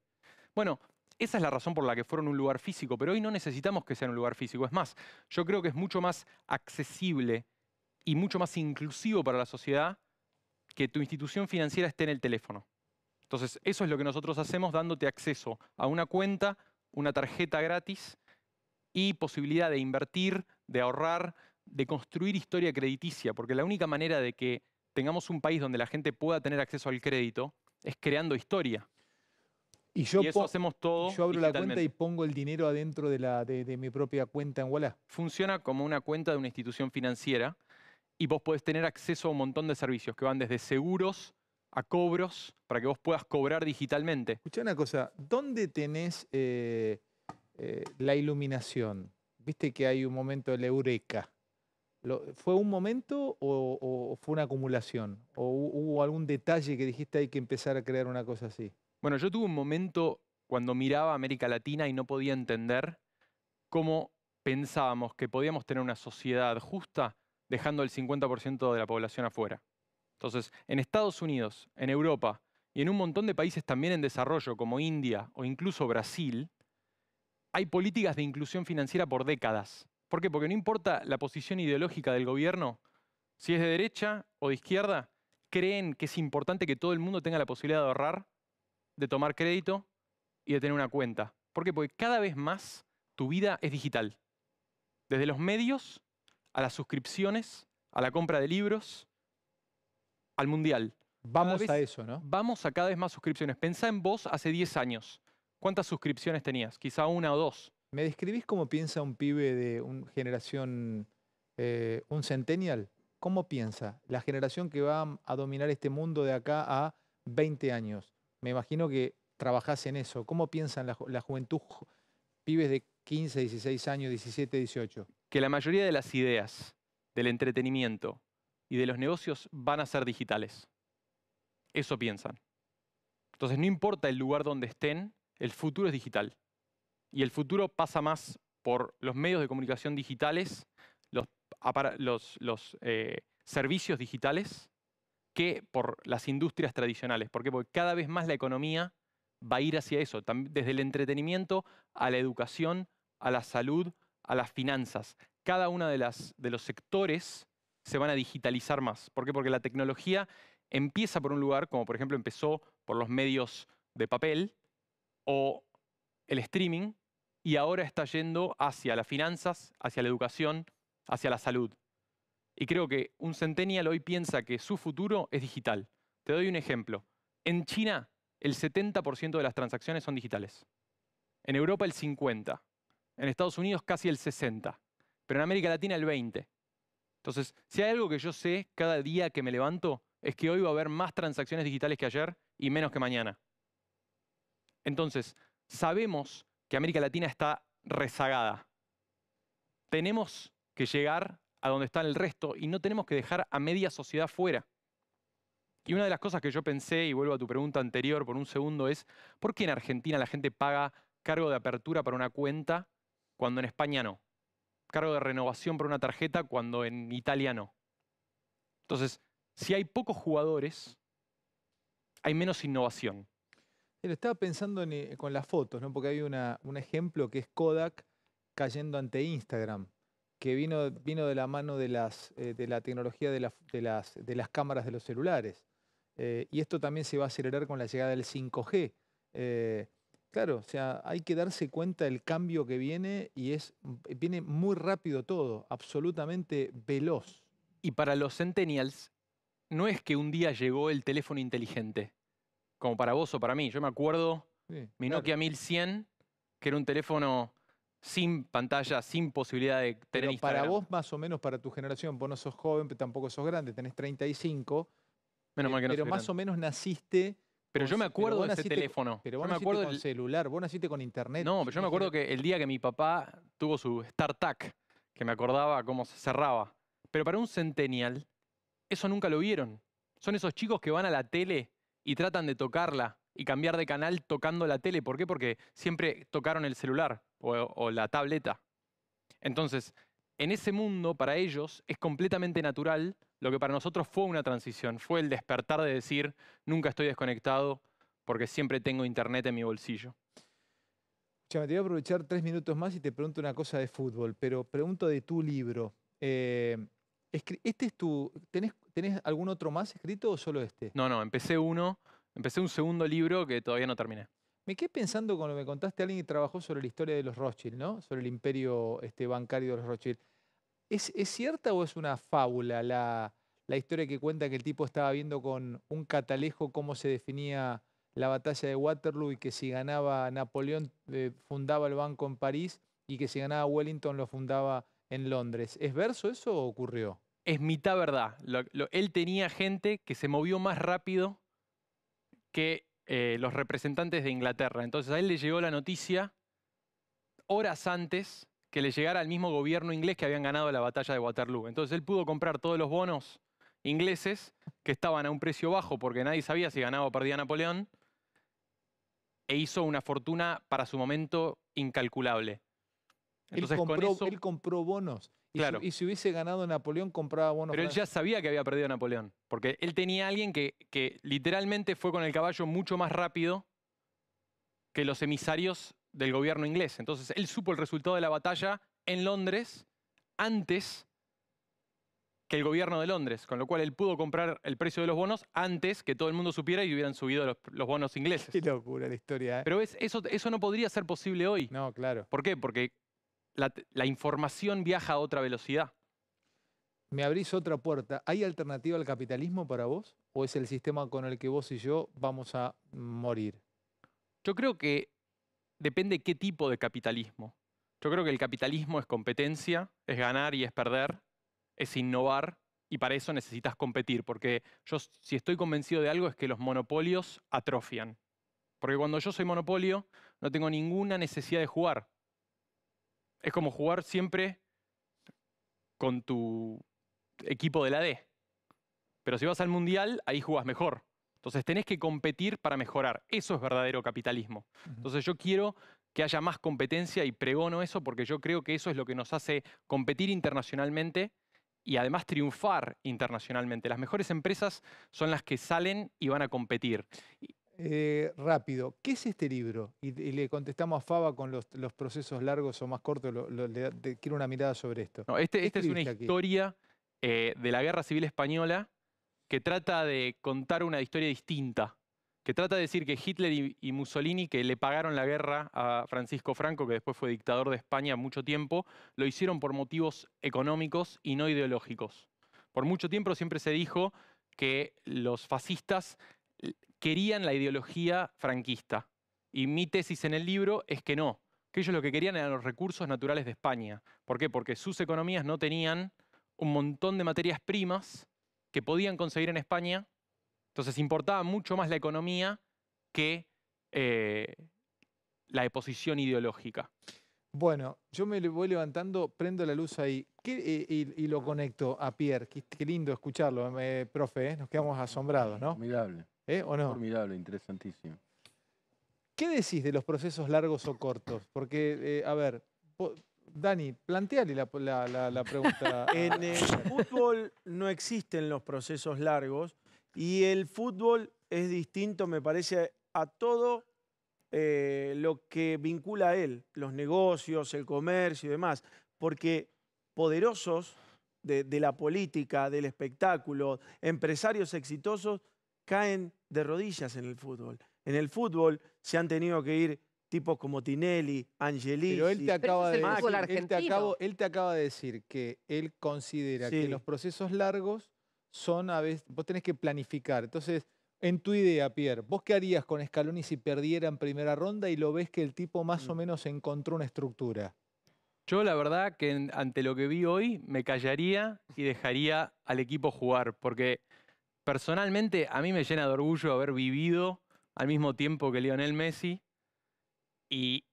[SPEAKER 6] Bueno, esa es la razón por la que fueron un lugar físico, pero hoy no necesitamos que sea un lugar físico. Es más, yo creo que es mucho más accesible y mucho más inclusivo para la sociedad que tu institución financiera esté en el teléfono. Entonces, eso es lo que nosotros hacemos dándote acceso a una cuenta, una tarjeta gratis y posibilidad de invertir, de ahorrar, de construir historia crediticia, porque la única manera de que tengamos un país donde la gente pueda tener acceso al crédito es creando historia. Y, yo eso hacemos todo. Yo abro la cuenta y
[SPEAKER 1] pongo el dinero adentro de, la, mi propia cuenta en Walla.
[SPEAKER 6] Funciona como una cuenta de una institución financiera y vos podés tener acceso a un montón de servicios que van desde seguros a cobros para que vos puedas cobrar digitalmente. Escucha una cosa, ¿dónde
[SPEAKER 1] tenés eh, eh, la iluminación? Viste que hay un momento de la eureka. ¿Fue un momento o, o, fue una acumulación? ¿O hubo algún detalle que dijiste hay que empezar a crear una cosa así?
[SPEAKER 6] Bueno, yo tuve un momento cuando miraba América Latina y no podía entender cómo pensábamos que podíamos tener una sociedad justa dejando el 50% de la población afuera. Entonces, en Estados Unidos, en Europa y en un montón de países también en desarrollo, como India o incluso Brasil, hay políticas de inclusión financiera por décadas. ¿Por qué? Porque no importa la posición ideológica del gobierno, si es de derecha o de izquierda, creen que es importante que todo el mundo tenga la posibilidad de ahorrar, de tomar crédito y de tener una cuenta. ¿Por qué? Porque cada vez más tu vida es digital. Desde los medios a las suscripciones, a la compra de libros, al mundial. Vamos a eso, ¿no? Vamos a cada vez más suscripciones. Pensá en vos hace 10 años. ¿Cuántas suscripciones tenías? Quizá una o dos.
[SPEAKER 1] ¿Me describís cómo piensa un pibe de una generación, eh, un centennial? ¿Cómo piensa la generación que va a dominar este mundo de acá a 20 años? Me imagino que trabajás en eso. ¿Cómo piensan la, la juventud, pibes de 15, 16 años, 17, 18?
[SPEAKER 6] que la mayoría de las ideas, del entretenimiento y de los negocios van a ser digitales. Eso piensan. Entonces no importa el lugar donde estén, el futuro es digital. Y el futuro pasa más por los medios de comunicación digitales, los, eh, servicios digitales, que por las industrias tradicionales. ¿Por qué? Porque cada vez más la economía va a ir hacia eso, desde el entretenimiento a la educación, a la salud, a las finanzas. Cada uno de, de los sectores se van a digitalizar más. ¿Por qué? Porque la tecnología empieza por un lugar, como por ejemplo empezó por los medios de papel o el streaming, y ahora está yendo hacia las finanzas, hacia la educación, hacia la salud. Y creo que un centennial hoy piensa que su futuro es digital. Te doy un ejemplo. En China, el 70% de las transacciones son digitales. En Europa, el 50% en Estados Unidos casi el 60, pero en América Latina el 20. Entonces, si hay algo que yo sé cada día que me levanto, es que hoy va a haber más transacciones digitales que ayer y menos que mañana. Entonces, sabemos que América Latina está rezagada. Tenemos que llegar a donde está el resto y no tenemos que dejar a media sociedad fuera. Y una de las cosas que yo pensé, y vuelvo a tu pregunta anterior por un segundo, es, ¿por qué en Argentina la gente paga cargo de apertura para una cuenta cuando en España no. Cargo de renovación por una tarjeta cuando en Italia no. Entonces, si hay pocos jugadores, hay menos innovación.
[SPEAKER 1] estaba pensando eh, con las fotos, porque hay un ejemplo que es Kodak cayendo ante Instagram, que vino, de la mano de, eh, la tecnología de, las, cámaras de los celulares. Eh, y esto también se va a acelerar con la llegada del 5G. Claro, o sea, hay que darse cuenta del cambio que viene y es, eh, viene muy rápido todo,
[SPEAKER 6] absolutamente veloz. Y para los centennials, no es que un día llegó el teléfono inteligente, como para vos o para mí. Yo me acuerdo mi Nokia 1100, que era un teléfono sin pantalla, sin posibilidad de tener para vos,
[SPEAKER 1] más o menos, para tu generación, vos no sos joven, pero tampoco sos grande, tenés 35.
[SPEAKER 6] Menos eh, mal que no Pero más o
[SPEAKER 1] menos naciste pero yo me acuerdo de ese teléfono. Pero vos yo me acuerdo con celular, vos naciste con internet. No, pero yo me acuerdo
[SPEAKER 6] que el día que mi papá tuvo su StarTAC, que me acordaba cómo se cerraba. Pero para un centennial, eso nunca lo vieron. Son esos chicos que van a la tele y tratan de tocarla y cambiar de canal tocando la tele. ¿Por qué? Porque siempre tocaron el celular o la tableta. Entonces, en ese mundo, para ellos, es completamente natural lo que para nosotros fue una transición, fue el despertar de decir, nunca estoy desconectado porque siempre tengo internet en mi bolsillo.
[SPEAKER 1] Chama, te voy a aprovechar tres minutos más y te pregunto una cosa de fútbol, pero pregunto de tu libro. Eh, este es tu, ¿tenés, algún otro más escrito o solo
[SPEAKER 6] este? No, no, empecé uno, empecé un segundo libro que todavía no terminé.
[SPEAKER 1] Me quedé pensando cuando me contaste a alguien que trabajó sobre la historia de los Rothschild, ¿no? Sobre el imperio este, bancario de los Rothschild. ¿Es, cierta o es una fábula la, historia que cuenta que el tipo estaba viendo con un catalejo cómo se definía la batalla de Waterloo y que si ganaba Napoleón eh, fundaba el banco en París y que si ganaba Wellington lo fundaba en Londres? ¿Es verso eso o ocurrió?
[SPEAKER 6] Es mitad verdad. él tenía gente que se movió más rápido que eh, los representantes de Inglaterra. Entonces a él le llegó la noticia horas antes que le llegara al mismo gobierno inglés que habían ganado la batalla de Waterloo. Entonces él pudo comprar todos los bonos ingleses que estaban a un precio bajo porque nadie sabía si ganaba o perdía Napoleón e hizo una fortuna para su momento incalculable. Entonces, él,
[SPEAKER 1] compró, bonos. Y, si, y, si, hubiese ganado Napoleón, compraba bonos. Pero él ya
[SPEAKER 6] sabía que había perdido a Napoleón. Porque él tenía a alguien que, que literalmente fue con el caballo mucho más rápido que los emisarios del gobierno inglés. Entonces, él supo el resultado de la batalla en Londres antes que el gobierno de Londres, con lo cual él pudo comprar el precio de los bonos antes que todo el mundo supiera y hubieran subido los, bonos ingleses. Qué locura la historia. ¿eh? Pero es, eso, eso no podría ser posible hoy. No, claro. ¿Por qué? Porque la, la información viaja a otra velocidad.
[SPEAKER 1] Me abrís otra puerta. ¿Hay alternativa al capitalismo para vos? ¿O es el sistema con el que vos y yo vamos a morir?
[SPEAKER 6] Yo creo que depende qué tipo de capitalismo. Yo creo que el capitalismo es competencia, es ganar y es perder, es innovar, y para eso necesitas competir, porque yo si estoy convencido de algo es que los monopolios atrofian. Porque cuando yo soy monopolio, no tengo ninguna necesidad de jugar. Es como jugar siempre con tu equipo de la D. Pero si vas al mundial, ahí jugas mejor. Entonces tenés que competir para mejorar. Eso es verdadero capitalismo. Entonces yo quiero que haya más competencia y pregono eso porque yo creo que eso es lo que nos hace competir internacionalmente y además triunfar internacionalmente. Las mejores empresas son las que salen y van a competir.
[SPEAKER 1] Eh, rápido, ¿qué es este libro? Y, le contestamos a Fava con los, procesos largos o más cortos, quiero una mirada sobre esto. No, esta este es una historia
[SPEAKER 6] eh, de la Guerra Civil Española que trata de contar una historia distinta, que trata de decir que Hitler y, Mussolini, que le pagaron la guerra a Francisco Franco, que después fue dictador de España mucho tiempo, lo hicieron por motivos económicos y no ideológicos. Por mucho tiempo siempre se dijo que los fascistas querían la ideología franquista. Y mi tesis en el libro es que no, que ellos lo que querían eran los recursos naturales de España. ¿Por qué? Porque sus economías no tenían un montón de materias primas que podían conseguir en España. Entonces importaba mucho más la economía que eh, la exposición ideológica.
[SPEAKER 1] Bueno, yo me voy levantando, prendo la luz ahí y, lo conecto a Pierre. Qué, lindo escucharlo, eh, eh, profe, nos quedamos asombrados, ¿no?
[SPEAKER 3] Formidable. ¿Eh? ¿O no? Formidable, interesantísimo.
[SPEAKER 1] ¿Qué decís de los procesos largos o cortos? Porque, a ver, Dani, planteale la, pregunta.
[SPEAKER 5] en el fútbol no existen los procesos largos y el fútbol es distinto, me parece, a todo eh, lo que vincula a él, los negocios, el comercio y demás, porque poderosos de la política, del espectáculo, empresarios exitosos, caen de rodillas en el fútbol. En el fútbol se han tenido que ir tipos como
[SPEAKER 1] Tinelli, Angelici. Pero él te acaba, de, decir, él te acaba de decir que él considera que los procesos largos son a veces, vos tenés que planificar. Entonces, en tu idea, Pierre, ¿vos qué harías con Scaloni si perdiera en primera ronda y lo ves que el tipo más mm. o menos encontró una estructura?
[SPEAKER 6] Yo la verdad que ante lo que vi hoy me callaría y dejaría al equipo jugar, porque personalmente a mí me llena de orgullo haber vivido al mismo tiempo que Lionel Messi y,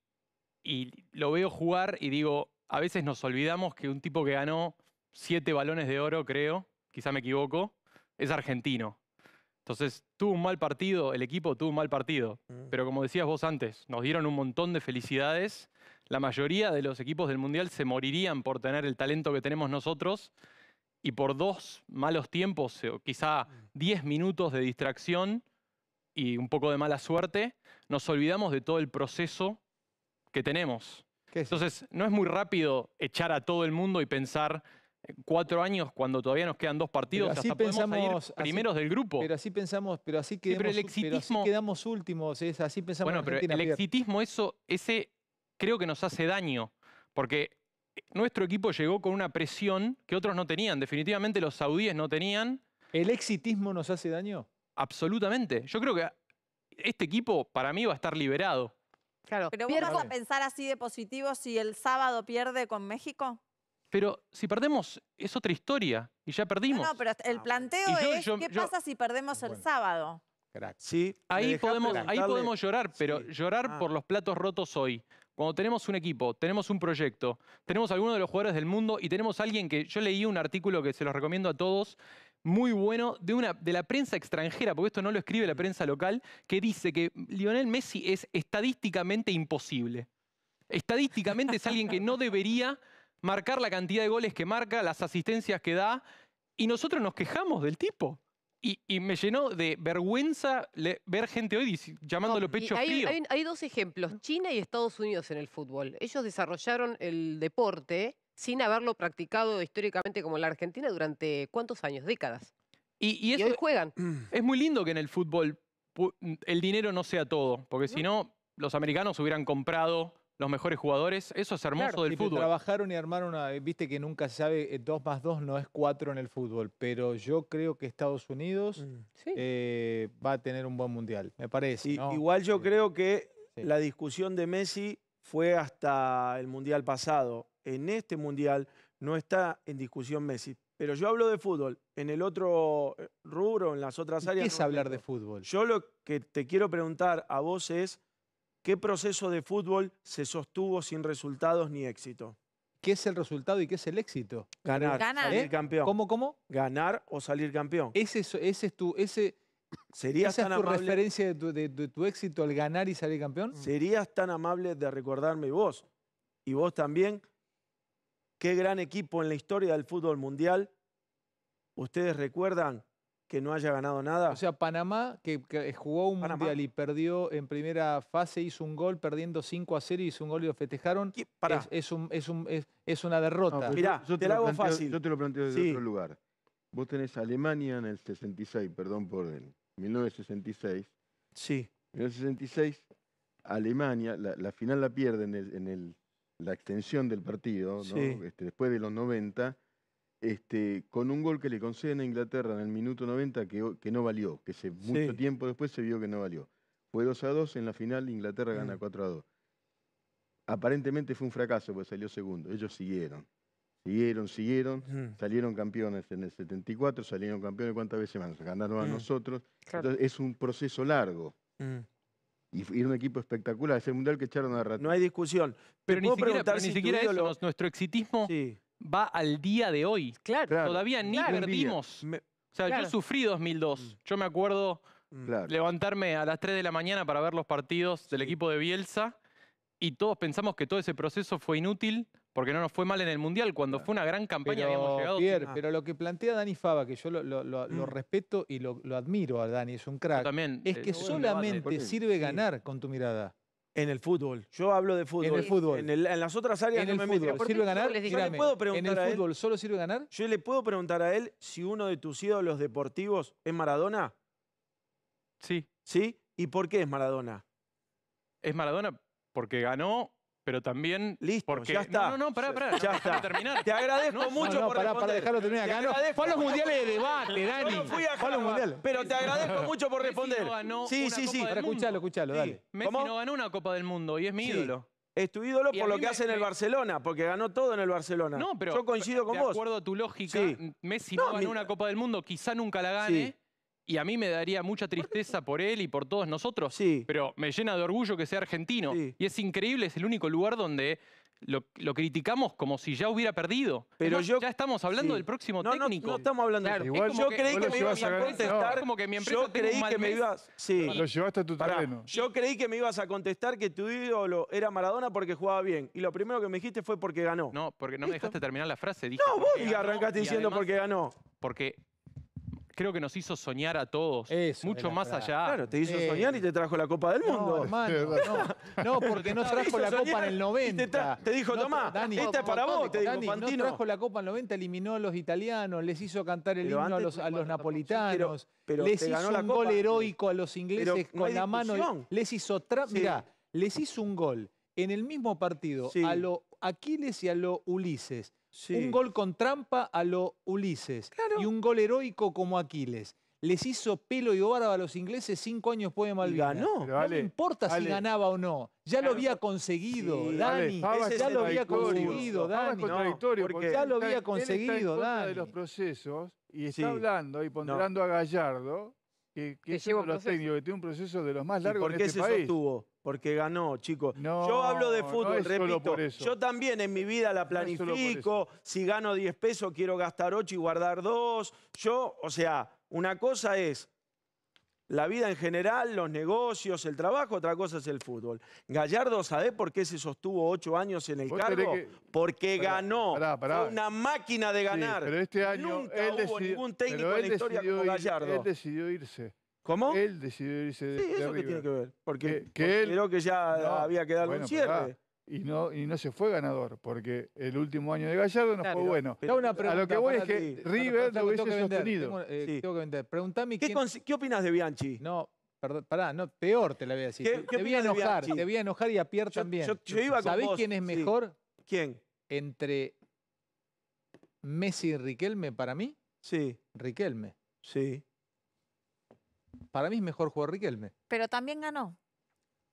[SPEAKER 6] lo veo jugar y digo, a veces nos olvidamos que un tipo que ganó siete balones de oro, creo, quizá me equivoco, es argentino. Entonces, tuvo un mal partido, el equipo tuvo un mal partido. Mm. Pero como decías vos antes, nos dieron un montón de felicidades. La mayoría de los equipos del Mundial se morirían por tener el talento que tenemos nosotros y por dos malos tiempos, quizá mm. diez minutos de distracción, y un poco de mala suerte, nos olvidamos de todo el proceso que tenemos. Entonces, no es muy rápido echar a todo el mundo y pensar eh, cuatro años cuando todavía nos quedan dos partidos, hasta podemos salir primeros del grupo. Pero así pensamos, pero así quedamos, el exitismo,
[SPEAKER 1] quedamos últimos, así pensamos. Bueno, pero el
[SPEAKER 6] exitismo, eso, ese creo que nos hace daño, porque eh, nuestro equipo llegó con una presión que otros no tenían, definitivamente los saudíes no tenían. ¿El exitismo nos hace daño? Absolutamente. Yo creo que este equipo para mí va a estar liberado.
[SPEAKER 2] Pero vos vas a pensar así de positivo si el sábado pierde con México.
[SPEAKER 6] Pero si perdemos, es otra historia y ya perdimos. No,
[SPEAKER 2] pero el ah, planteo es qué pasa si perdemos el sábado.
[SPEAKER 6] ahí podemos, ahí podemos llorar, pero llorar ah. por los platos rotos hoy. Cuando tenemos un equipo, tenemos un proyecto, tenemos alguno de los jugadores del mundo y tenemos alguien que yo leí un artículo que se los recomiendo a todos, muy bueno de, una, de la prensa extranjera, porque esto no lo escribe la mm. prensa local, que dice que Lionel Messi es estadísticamente imposible. Estadísticamente es alguien que no debería marcar la cantidad de goles que marca, las asistencias que da, y nosotros nos quejamos del tipo. Y, me llenó de vergüenza ver gente hoy llamándolo pecho hay, frío.
[SPEAKER 2] hay, dos ejemplos, China y Estados Unidos en el fútbol. Ellos desarrollaron el deporte sin haberlo practicado históricamente como la Argentina durante cuántos años, décadas. Y, e juegan. Es muy lindo
[SPEAKER 6] que en el fútbol el dinero no sea todo, porque si no, los americanos hubieran comprado los mejores jugadores. Eso es hermoso del fútbol.
[SPEAKER 1] Trabajaron y armaron una. Eh, viste que nunca se sabe, eh, Dos más dos no es cuatro en el fútbol, pero yo creo que Estados Unidos mm, eh, va a tener un buen mundial, me parece. Igual yo creo que la discusión de
[SPEAKER 5] Messi fue hasta el mundial pasado en este mundial no está en discusión Messi. Pero yo hablo de fútbol. En el otro eh, rubro, en las otras áreas. ¿Qué es hablar de fútbol? Yo lo que te quiero preguntar a vos es: ¿qué proceso de fútbol se sostuvo sin resultados ni éxito? ¿Qué es el resultado y qué es el éxito?
[SPEAKER 1] Ganar, Ganar. campeón. ¿Cómo, cómo? Ganar o salir campeón. Ese, es, es tu. Ese, es tu referencia de tu, éxito el ganar y salir campeón? Serías tan amable
[SPEAKER 5] de recordarme vos y vos también qué gran equipo en la historia del
[SPEAKER 1] fútbol mundial. ¿Ustedes recuerdan que no haya ganado nada? O sea, Panamá, que, jugó un mundial y perdió en primera fase, hizo un gol perdiendo 5 a 0, hizo un gol y lo festejaron. Es, una derrota. Pues Mirá, yo, te, lo hago fácil. Yo te lo planteo desde otro
[SPEAKER 3] lugar. Vos tenés Alemania en el 66, perdón por el 1966. Sí. 1966 66, Alemania, la, final la pierde en el la extensión del partido, este, después de los 90, este, con un gol que le conceden a Inglaterra en el minuto 90 que, no valió, que se, mucho tiempo después se vio que no valió. Fue 2 a 2, en la final Inglaterra gana 4 mm. a 2. Aparentemente fue un fracaso porque salió segundo. Ellos siguieron, siguieron, siguieron, mm. salieron campeones en el 74, salieron campeones cuántas veces más, ganaron a mm. nosotros. es un proceso largo y un equipo espectacular. Es el mundial que echaron a rato. No hay discusión. Pero ni siquiera, eso,
[SPEAKER 6] nuestro exitismo va al día de hoy. Claro. Todavía ni perdimos. O sea, yo sufrí 2002. Mm. Yo me acuerdo mm. levantarme a las 3 de la mañana para ver los partidos del equipo de Bielsa y todos pensamos que todo ese proceso fue inútil porque no nos fue mal en el Mundial, cuando fue una gran campaña habíamos llegado. Pierre, ah. Pero
[SPEAKER 1] lo que plantea Dani Fava, que yo lo, mm. respeto y lo, admiro a Dani, es un crack, también, es eh, que solamente sirve ganar con tu mirada. En el fútbol. Yo hablo de fútbol. En el fútbol. En, las otras áreas no me fútbol. ¿Sirve ganar? le ¿En el fútbol solo sirve
[SPEAKER 5] ganar? Yo le puedo preguntar a él si uno de tus ídolos deportivos es Maradona.
[SPEAKER 6] Sí. ¿Sí? ¿Y por qué es Maradona? Es Maradona porque ganó pero también. Listo, porque... ya está. No, no, no, pará, pará. Ya está. Te agradezco mucho por para dejarlo terminar acá. Fue a los mundiales de debate, Dani. Fue a los mundiales. Pero te agradezco mucho por responder. Messi no ganó sí, sí, sí. Para escucharlo,
[SPEAKER 1] escucharlo, dale.
[SPEAKER 6] Messi no ganó una Copa del Mundo y es mi ídolo. Es tu ídolo por lo que hace en el
[SPEAKER 5] Barcelona, porque ganó todo en el Barcelona. No, pero. Yo coincido con vos. De acuerdo a
[SPEAKER 6] tu lógica, Messi no, ganó una Copa del Mundo, quizá nunca la gane y a mí me daría mucha tristeza por él y por todos nosotros, sí. pero me llena de orgullo que sea argentino. Y es increíble, es el único lugar donde lo, criticamos como si ya hubiera perdido. Pero ya estamos hablando
[SPEAKER 5] del próximo técnico. No, no estamos hablando Yo creí que me ibas a contestar. Como que mi yo creí que me ibas.
[SPEAKER 4] Sí. Lo llevaste a tu
[SPEAKER 5] Yo creí que me ibas a contestar que tu ídolo era Maradona porque jugaba bien. Y lo primero que me dijiste fue porque ganó. No, porque no me
[SPEAKER 6] dejaste terminar la frase. no, vos arrancaste diciendo porque ganó. Porque creo que nos hizo soñar a todos. mucho más allá. Claro, te hizo eh,
[SPEAKER 5] soñar y te trajo la Copa del Mundo. No, porque no trajo la Copa en el 90. Te, dijo, Tomás, es para vos, te dijo, No trajo
[SPEAKER 1] la Copa en el 90, eliminó a los italianos, les hizo cantar el himno a los, napolitanos, pero, les hizo un gol heroico a los ingleses con la mano. Les hizo... mira les hizo un gol en el mismo partido a lo Aquiles y a lo Ulises. Un gol con trampa a lo Ulises y un gol heroico como Aquiles. Les hizo pelo y barba a los ingleses cinco años después de Malvinas. Ganó. No importa si ganaba o no. Ya lo había conseguido, Dani. ya lo había conseguido, Dani. No, porque ya lo había conseguido, Dani. de los
[SPEAKER 4] procesos y está hablando y ponderando a Gallardo, que, que, que es los técnicos que tiene un proceso de los más largos ¿Y por qué en este se país. Sostuvo? porque ganó, chicos. yo hablo de fútbol, repito. Yo
[SPEAKER 5] también en mi vida la planifico. si gano 10 pesos, quiero gastar 8 y guardar 2. Yo, o sea, una cosa es la vida en general, los negocios, el trabajo, otra cosa es el fútbol. Gallardo, ¿sabés por qué se sostuvo 8 años en el cargo? Porque ganó. una máquina de
[SPEAKER 4] ganar. pero este año Nunca él hubo ningún técnico en la historia como Gallardo. él decidió irse. ¿Cómo? Él decidió irse de, sí, eso que tiene que ver. Porque, que, que creo que ya había quedado bueno, un cierre. Y no, se fue ganador, porque el último año de Gallardo no fue bueno. a lo que voy es que River lo hubiese tengo sostenido. Tengo,
[SPEAKER 1] que vender. Eh, Preguntame ¿Qué, quién... ¿Qué opinas de Bianchi? No, Perdón, pará, no, peor te la voy a decir. te, voy a enojar, te voy a enojar y a Pierre también. ¿Sabés quién es mejor? ¿Quién? Entre Messi y Riquelme para mí. Sí. Riquelme. Sí. Para mí es mejor jugar Riquelme.
[SPEAKER 2] Pero también ganó.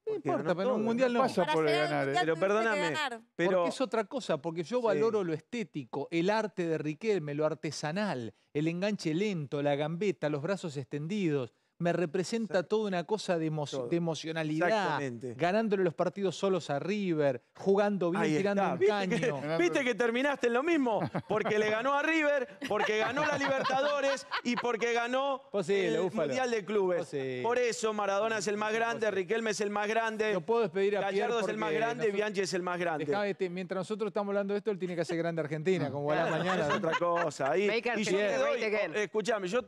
[SPEAKER 2] No
[SPEAKER 1] importa, pero en un mundial no pasa por ganar. ¿eh? Pero perdóname. Pero... Porque es otra cosa, porque yo valoro lo estético, el arte de Riquelme, lo artesanal, el enganche lento, la gambeta, los brazos extendidos me representa toda una cosa de, emocionalidad. ganándole los partidos solos a River, jugando bien, tirando un caño. Viste que terminaste en lo mismo, porque le ganó
[SPEAKER 5] a River, porque ganó la Libertadores y porque ganó el Mundial de Clubes. Por eso Maradona es el más grande, Riquelme es el más grande, no puedo despedir a Gallardo es el más grande, y Bianchi
[SPEAKER 1] es el más grande. Este, mientras nosotros estamos hablando de esto, él tiene que ser grande Argentina, como a mañana. Es otra cosa. yo
[SPEAKER 5] escuchame, yo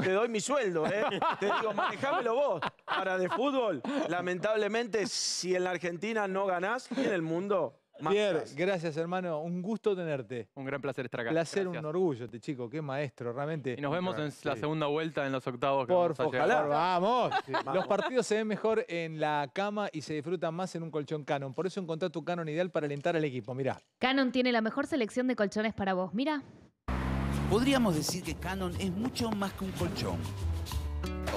[SPEAKER 5] te doy mi sueldo, ¿eh? Te digo, manejámelo vos. Ahora, de fútbol, lamentablemente, si en la Argentina no ganás,
[SPEAKER 1] en el mundo... más Pierre, gracias hermano, un gusto tenerte. Un gran placer estar acá. Un Placer, un orgullo, te este chico, qué maestro, realmente. Y nos vemos en la segunda
[SPEAKER 6] vuelta en los octavos. que Por vamos por favor, vamos. Los
[SPEAKER 1] partidos se ven mejor en la cama y se disfrutan más en un colchón Canon. Por eso encontrá tu Canon ideal para alentar al equipo. Mirá.
[SPEAKER 2] Canon tiene la mejor selección de colchones para vos. Mirá. Podríamos decir que Canon es mucho más que un colchón.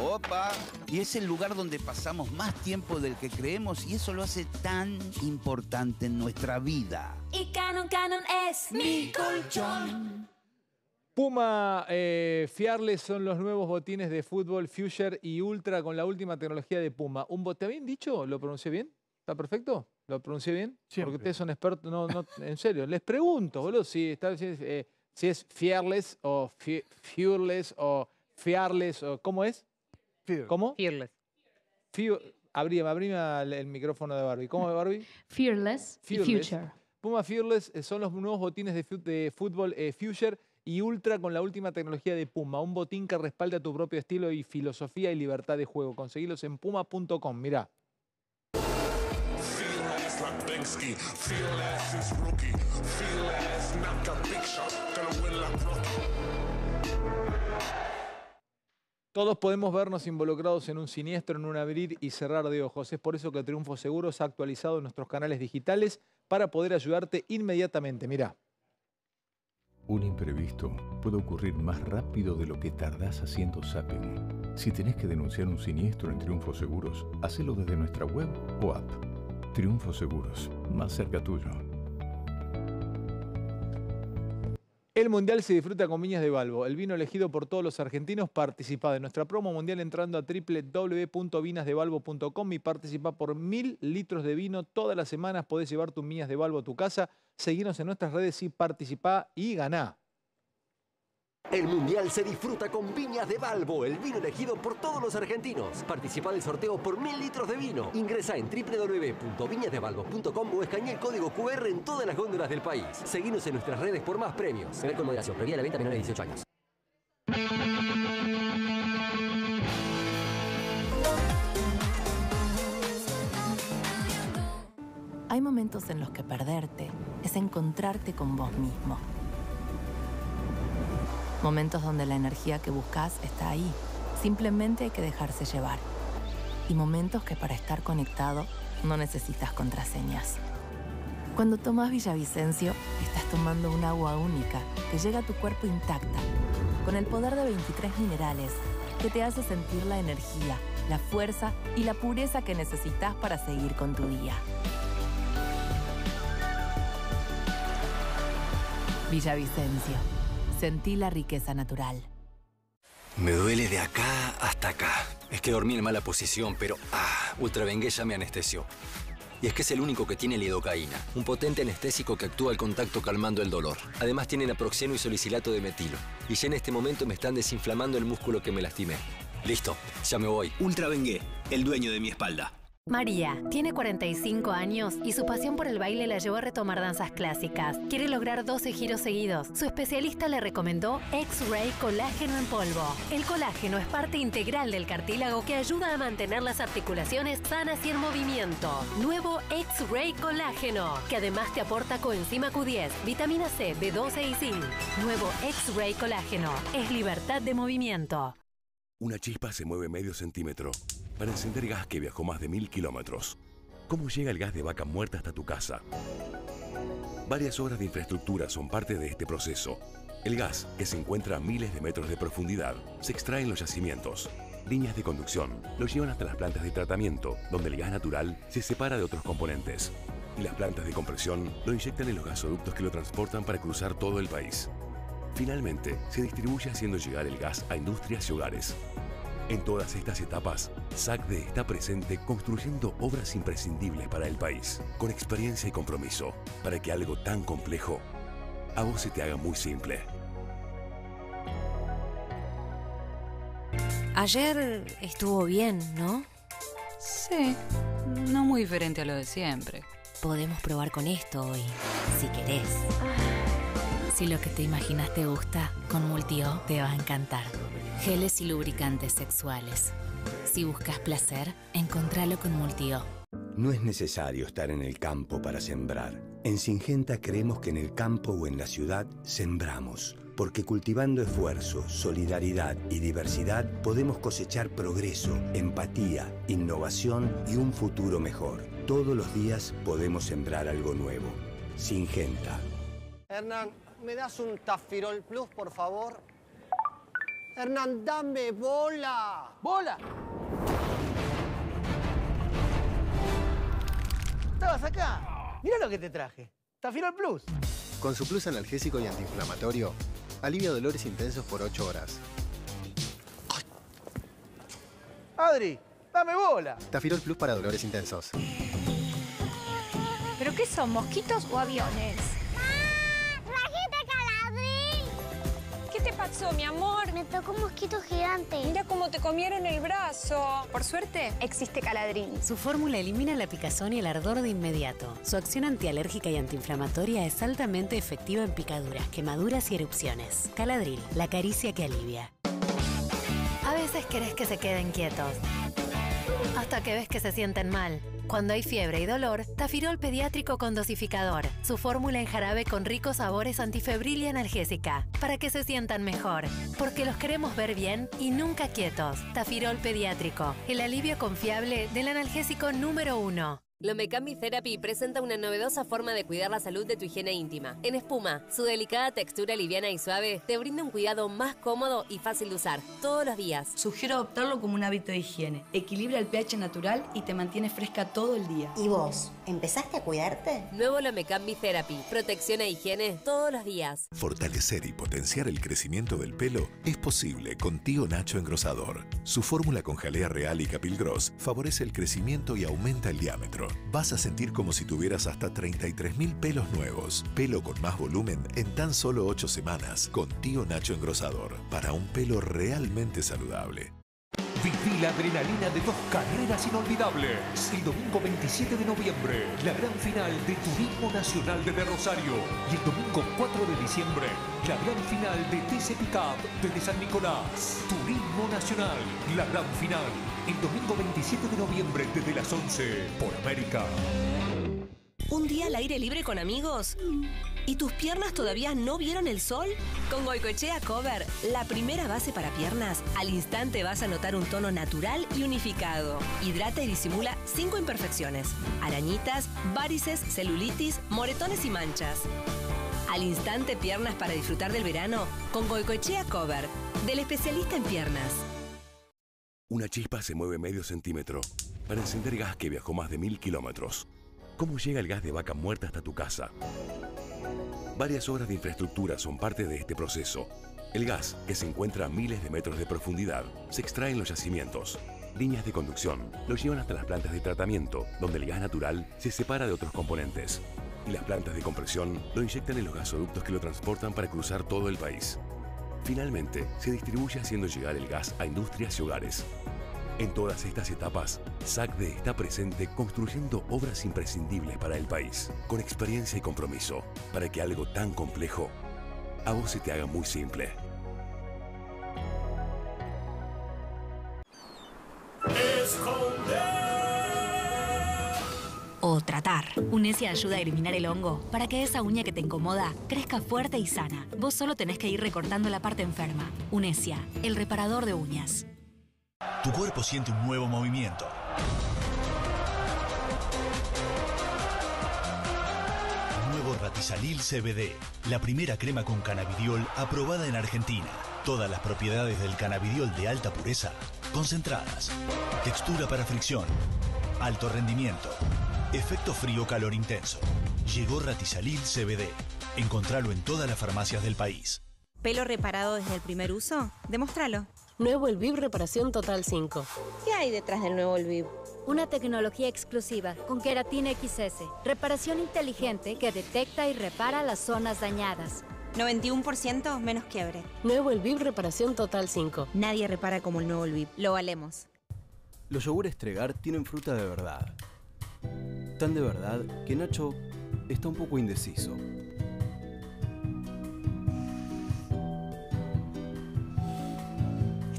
[SPEAKER 2] ¡Opa! Y es el lugar donde pasamos más tiempo del que creemos y eso lo hace tan
[SPEAKER 7] importante en nuestra vida.
[SPEAKER 2] Y Canon Canon es mi colchón.
[SPEAKER 1] Puma eh, Fiarles son los nuevos botines de fútbol Future y Ultra con la última tecnología de Puma. ¿Un bote bien dicho? ¿Lo pronuncié bien? ¿Está perfecto? ¿Lo pronuncié bien? Sí. Porque ustedes son expertos. No, no, en serio, les pregunto, boludo, si está. Eh, si es fearless o fearless o fearless o ¿cómo es? Fear. ¿Cómo? Fearless. Fear, abrime, el, micrófono de Barbie. ¿Cómo es Barbie?
[SPEAKER 2] Fearless, Future.
[SPEAKER 1] Puma Fearless eh, son los nuevos botines de, fútbol eh, Future y Ultra con la última tecnología de Puma, un botín que respalda tu propio estilo y filosofía y libertad de juego. Conseguilos en puma.com, mirá.
[SPEAKER 7] Fearless.
[SPEAKER 1] Todos podemos vernos involucrados en un siniestro, en un abrir y cerrar de ojos. Es por eso que Triunfo Seguros ha actualizado nuestros canales digitales para poder ayudarte inmediatamente. Mira,
[SPEAKER 7] Un imprevisto puede ocurrir más rápido de lo que tardás haciendo zapping. Si tenés que denunciar un siniestro en Triunfo Seguros, hacelo desde nuestra web o app. Triunfo Seguros, más cerca tuyo. El
[SPEAKER 1] Mundial se disfruta con Viñas de Balbo. El vino elegido por todos los argentinos participa de nuestra promo mundial entrando a www.vinasdebalbo.com y participa por mil litros de vino todas las semanas. Podés llevar tus Viñas de Balbo a tu casa. Seguinos en nuestras redes y participa y ganá.
[SPEAKER 7] El Mundial se disfruta con Viñas de Balbo, el vino elegido por todos los argentinos. Participa del sorteo por mil litros de vino. Ingresa en www.viñasdebalbo.com o escanea el código QR en todas las góndolas del país. Seguimos en nuestras redes por más premios. Ve con moderación. la venta menores de 18 años.
[SPEAKER 2] Hay momentos en los que perderte es encontrarte con vos mismo Momentos donde la energía que buscas está ahí. Simplemente hay que dejarse llevar. Y momentos que para estar conectado no necesitas contraseñas. Cuando tomas Villavicencio, estás tomando un agua única que llega a tu cuerpo intacta, con el poder de 23 minerales que te hace sentir la energía, la fuerza y la pureza que necesitas para seguir con tu día. Villavicencio Sentí la riqueza natural.
[SPEAKER 7] Me duele de acá hasta acá. Es que dormí en mala posición, pero ah, Ultravengue ya me anestesió. Y es que es el único que tiene lidocaína, un potente anestésico que actúa al contacto calmando el dolor. Además tiene naproxeno y solicilato de metilo. Y ya en este momento me están desinflamando el músculo que me lastimé. Listo, ya me voy. Ultravengue, el dueño de mi espalda.
[SPEAKER 2] María tiene 45 años y su pasión por el baile la llevó a retomar danzas clásicas. Quiere lograr 12 giros seguidos. Su especialista le recomendó X-Ray Colágeno en Polvo. El colágeno es parte integral del cartílago que ayuda a mantener las articulaciones sanas y en movimiento. Nuevo X-Ray Colágeno, que además te aporta coenzima Q10, vitamina C, B12 y zinc. Nuevo X-Ray Colágeno es libertad de movimiento.
[SPEAKER 7] Una chispa se mueve medio centímetro para encender gas que viajó más de mil kilómetros. ¿Cómo llega el gas de vaca muerta hasta tu casa? Varias obras de infraestructura son parte de este proceso. El gas, que se encuentra a miles de metros de profundidad, se extrae en los yacimientos. Líneas de conducción lo llevan hasta las plantas de tratamiento, donde el gas natural se separa de otros componentes. Y las plantas de compresión lo inyectan en los gasoductos que lo transportan para cruzar todo el país. Finalmente, se distribuye haciendo llegar el gas a industrias y hogares. En todas estas etapas, SACDE está presente construyendo obras imprescindibles para el país, con experiencia y compromiso, para que algo tan complejo a vos se te haga muy simple.
[SPEAKER 2] Ayer estuvo bien, ¿no? Sí, no muy diferente a lo de siempre. Podemos probar con esto hoy, si querés. Ah si lo que te imaginas te gusta, con Multio te va a encantar. Geles y lubricantes sexuales. Si buscas placer, encontralo con Multio.
[SPEAKER 7] No es necesario estar en el campo para sembrar. En Singenta creemos que en el campo o en la ciudad sembramos, porque cultivando esfuerzo, solidaridad y diversidad podemos cosechar progreso, empatía, innovación y un futuro mejor. Todos los días podemos sembrar algo nuevo. Singenta.
[SPEAKER 1] Hernán, ¿me das un Tafirol Plus, por favor? Hernán, dame bola. ¡Bola!
[SPEAKER 2] ¿Estabas acá? Mira lo que te traje. Tafirol Plus.
[SPEAKER 6] Con su plus analgésico y antiinflamatorio, alivia dolores intensos por 8 horas.
[SPEAKER 2] Adri, dame bola.
[SPEAKER 6] Tafirol Plus para dolores intensos.
[SPEAKER 2] ¿Pero qué son, mosquitos o aviones? mi amor? Me tocó un mosquito gigante. Mira cómo te comieron el brazo. Por suerte, existe Caladrín. Su fórmula elimina la picazón y el ardor de inmediato. Su acción antialérgica y antiinflamatoria es altamente efectiva en picaduras, quemaduras y erupciones. Caladrín, la caricia que alivia. A veces querés que se queden quietos. Hasta que ves que se sienten mal. Cuando hay fiebre y dolor, Tafirol pediátrico con dosificador. Su fórmula en jarabe con ricos sabores antifebril y analgésica. Para que se sientan mejor. Porque los queremos ver bien y nunca quietos. Tafirol pediátrico. El alivio confiable del analgésico número uno. Lomecambi Therapy presenta una novedosa forma de cuidar la salud de tu higiene íntima. En espuma, su delicada textura liviana y suave te brinda un cuidado más cómodo y fácil de usar todos los días. Sugiero adoptarlo como un hábito de higiene. Equilibra el pH natural y te mantiene fresca todo el día. ¿Y vos? ¿Empezaste a cuidarte? Nuevo Lomecambi Therapy. Protección e higiene todos los días.
[SPEAKER 7] Fortalecer y potenciar el crecimiento del pelo es posible con Tío Nacho Engrosador. Su fórmula con jalea real y capil gross favorece el crecimiento y aumenta el diámetro. Vas a sentir como si tuvieras hasta 33.000 pelos nuevos. Pelo con más volumen en tan solo 8 semanas con Tío Nacho Engrosador para un pelo realmente saludable. Viví la adrenalina de dos carreras inolvidables. El domingo 27 de noviembre, la gran final de Turismo Nacional desde Rosario. Y el domingo 4 de diciembre, la gran final de TC Pickup desde San Nicolás. Turismo Nacional, la gran final el domingo 27 de noviembre desde las 11 por América.
[SPEAKER 2] ¿Un día al aire libre con amigos? ¿Y tus piernas todavía no vieron el sol? Con Goicoechea Cover, la primera base para piernas, al instante vas a notar un tono natural y unificado. Hidrata y disimula cinco imperfecciones: arañitas, varices, celulitis, moretones y manchas. Al instante piernas para disfrutar del verano con Goicoechea Cover, del especialista en piernas.
[SPEAKER 7] Una chispa se mueve medio centímetro para encender gas que viajó más de mil kilómetros. ¿Cómo llega el gas de vaca muerta hasta tu casa? Varias obras de infraestructura son parte de este proceso. El gas, que se encuentra a miles de metros de profundidad, se extrae en los yacimientos. Líneas de conducción lo llevan hasta las plantas de tratamiento, donde el gas natural se separa de otros componentes. Y las plantas de compresión lo inyectan en los gasoductos que lo transportan para cruzar todo el país. Finalmente, se distribuye haciendo llegar el gas a industrias y hogares. En todas estas etapas, SACDE está presente construyendo obras imprescindibles para el país, con experiencia y compromiso, para que algo tan complejo a vos se te haga muy simple
[SPEAKER 2] o tratar. Unesia ayuda a eliminar el hongo para que esa uña que te incomoda crezca fuerte y sana. Vos solo tenés que ir recortando la parte enferma. Unesia, el reparador de uñas.
[SPEAKER 7] Tu cuerpo siente un nuevo movimiento. Nuevo Ratisalil CBD, la primera crema con cannabidiol aprobada en Argentina. Todas las propiedades del cannabidiol de alta pureza, concentradas. Textura para fricción, alto rendimiento. Efecto frío-calor intenso. Llegó Ratisalil CBD. Encontralo en todas las farmacias del país.
[SPEAKER 2] ¿Pelo reparado desde el primer uso? Demostralo. Nuevo Elvib Reparación Total 5. ¿Qué hay detrás del nuevo Elvib? Una tecnología exclusiva con Keratin XS. Reparación inteligente que detecta y repara las zonas dañadas. 91% menos quiebre. Nuevo Elvib Reparación Total 5. Nadie repara como el nuevo Elvib. Lo valemos.
[SPEAKER 3] Los yogures Tregar tienen fruta de verdad Tan de verdad que Nacho está un poco indeciso.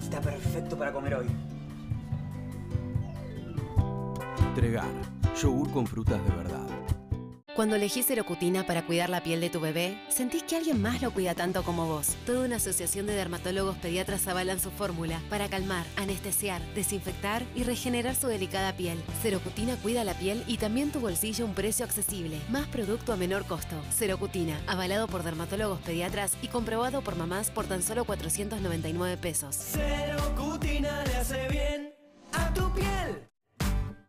[SPEAKER 2] Está perfecto para comer hoy.
[SPEAKER 3] Entregar yogur con frutas de verdad.
[SPEAKER 2] Cuando elegís Serocutina para cuidar la piel de tu bebé, sentís que alguien más lo cuida tanto como vos. Toda una asociación de dermatólogos pediatras avalan su fórmula para calmar, anestesiar, desinfectar y regenerar su delicada piel. Serocutina cuida la piel y también tu bolsillo a un precio accesible. Más producto a menor costo. Serocutina, avalado por dermatólogos pediatras y comprobado por mamás por tan solo 499 pesos. Serocutina le hace bien a tu piel.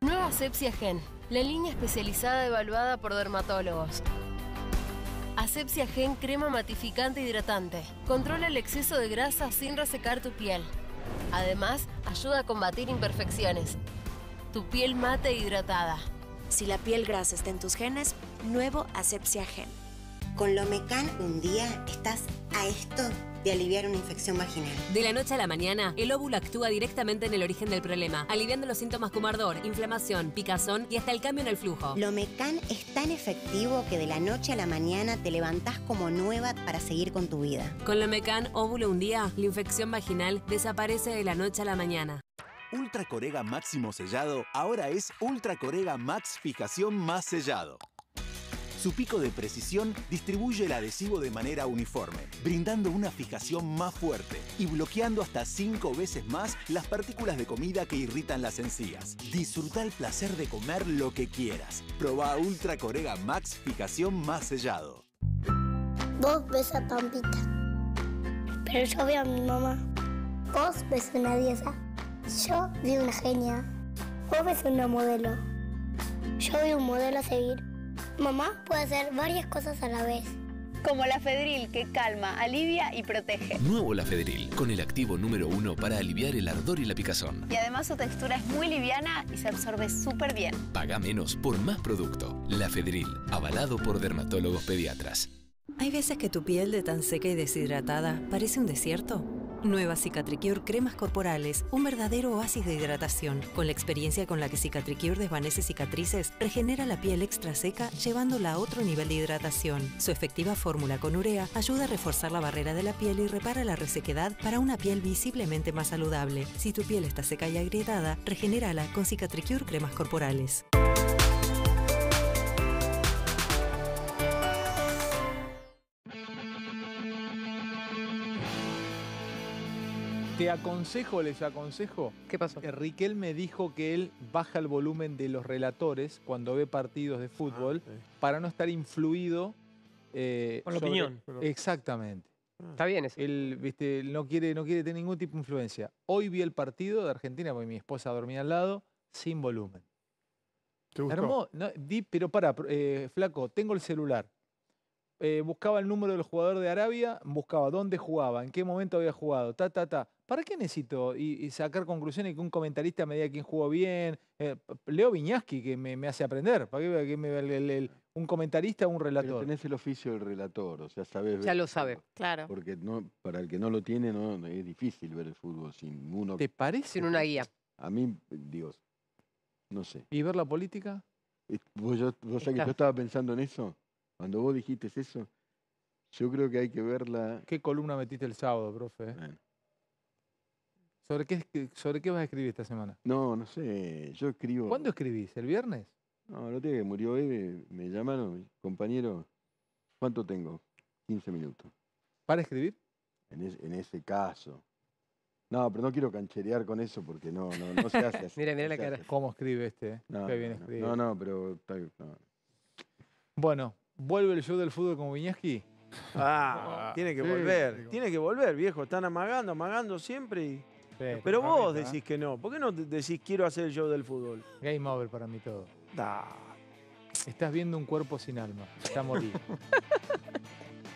[SPEAKER 2] Nueva Asepsia Gen, la línea especializada evaluada por dermatólogos. Asepsia Gen crema matificante hidratante. Controla el exceso de grasa sin resecar tu piel. Además, ayuda a combatir imperfecciones. Tu piel mate hidratada. Si la piel grasa está en tus genes, nuevo Asepsia Gen. Con Lomecan un día estás a esto de aliviar una infección vaginal. De la noche a la mañana, el óvulo actúa directamente en el origen del problema, aliviando los síntomas como ardor, inflamación, picazón y hasta el cambio en el flujo. Lomecan es tan efectivo que de la noche a la mañana te levantás como nueva para seguir con tu vida. Con Lomecan óvulo un día, la infección vaginal desaparece de la noche a la mañana. Ultra
[SPEAKER 7] Máximo Sellado ahora es Ultra Max Fijación Más Sellado. Su pico de precisión distribuye el adhesivo de manera uniforme, brindando una fijación más fuerte y bloqueando hasta 5 veces más las partículas de comida que irritan las encías. Disfruta el placer de comer lo que quieras. Proba Ultra Corega Max Fijación Más Sellado.
[SPEAKER 2] Vos ves a Pampita, pero yo veo a mi mamá. Vos ves una diosa, yo veo una genia. Vos ves una modelo, yo veo un modelo a seguir. Mamá puede hacer varias cosas a la vez. Como la Fedril, que calma, alivia y protege.
[SPEAKER 7] Nuevo la Fedril, con el activo número uno para aliviar el ardor y la picazón.
[SPEAKER 2] Y además su textura es muy liviana y se absorbe súper bien.
[SPEAKER 7] Paga menos por más producto. La Fedril, avalado por dermatólogos pediatras.
[SPEAKER 2] Hay veces que tu piel de tan seca y deshidratada parece un desierto. Nueva Cicatricure Cremas Corporales, un verdadero oasis de hidratación. Con la experiencia con la que Cicatricure desvanece cicatrices, regenera la piel extra seca llevándola a otro nivel de hidratación. Su efectiva fórmula con urea ayuda a reforzar la barrera de la piel y repara la resequedad para una piel visiblemente más saludable. Si tu piel está seca y agrietada, regenérala con Cicatricure Cremas Corporales.
[SPEAKER 1] Te aconsejo, les aconsejo. ¿Qué pasó? Eh, Riquel me dijo que él baja el volumen de los relatores cuando ve partidos de ah, fútbol para no estar influido. Eh, Con la opinión. Exactamente. Ah. Está bien eso. Él viste, no, quiere, no quiere tener ningún tipo de influencia. Hoy vi el partido de Argentina, porque mi esposa dormía al lado, sin volumen. ¿Te gustó? pero para, eh, flaco, tengo el celular. buscaba el número del jugador de Arabia, buscaba dónde jugaba, en qué momento había jugado, ta, ta, ta. ¿para qué necesito y, sacar conclusiones que un comentarista me diga quién jugó bien? Eh, Leo Viñaski, que me, hace aprender. ¿Para qué, me, un
[SPEAKER 3] comentarista o un relator? Pero tenés el oficio del relator, o sea, sabes. Ya lo
[SPEAKER 2] sabe, claro.
[SPEAKER 3] Porque para el que no lo tiene, es difícil ver el fútbol sin uno. ¿Te parece? Sin una guía. A mí, Dios, no sé.
[SPEAKER 1] ¿Y ver la política?
[SPEAKER 3] ¿Vos, yo, que yo estaba pensando en eso? Cuando vos dijiste eso, yo creo que hay que verla. ¿Qué columna metiste el sábado, profe? ¿Sobre qué, ¿Sobre qué vas a escribir esta semana? No, no sé. Yo escribo. ¿Cuándo escribís? ¿El viernes? No, tiene que murió Eve, me llamaron, compañero. ¿Cuánto tengo? 15 minutos. ¿Para escribir? En, ese caso. No, pero no quiero cancherear con eso porque no, no, se hace así.
[SPEAKER 1] mira, mira la cara. ¿Cómo escribe este? Eh, no, no, No, no, pero Bueno, ¿vuelve el show del fútbol con Viñaski?
[SPEAKER 3] Ah,
[SPEAKER 1] tiene que volver. Tiene que volver,
[SPEAKER 5] viejo. Están amagando, amagando siempre y.
[SPEAKER 1] Pero vos decís ¿eh?
[SPEAKER 5] que no. ¿Por qué no decís quiero
[SPEAKER 1] hacer el show del fútbol? Game over para mí todo. Estás viendo un cuerpo sin alma. Está morido.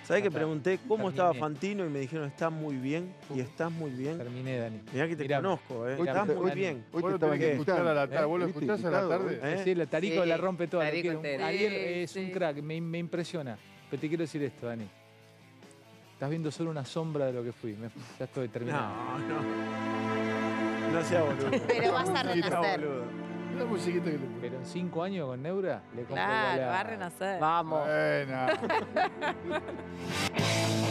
[SPEAKER 5] ¿Sabés que pregunté cómo estaba
[SPEAKER 1] Fantino y me dijeron está
[SPEAKER 5] muy bien y estás muy bien? Terminé, Dani. Mirá que te conozco, ¿eh? Estás muy bien. Hoy te estaba a la tarde. ¿Eh? escuchás a la tarde? ¿Eh? Sí, el Tarico la rompe toda. Ariel es
[SPEAKER 1] un crack, me, impresiona. Pero te quiero decir esto, Dani. Estás viendo solo una sombra de lo que fui. ya estoy terminando. No, no. No sea boludo. Pero vas a renacer. que Pero en cinco años con Neura le compro Claro, va a renacer. Vamos.
[SPEAKER 3] Bueno.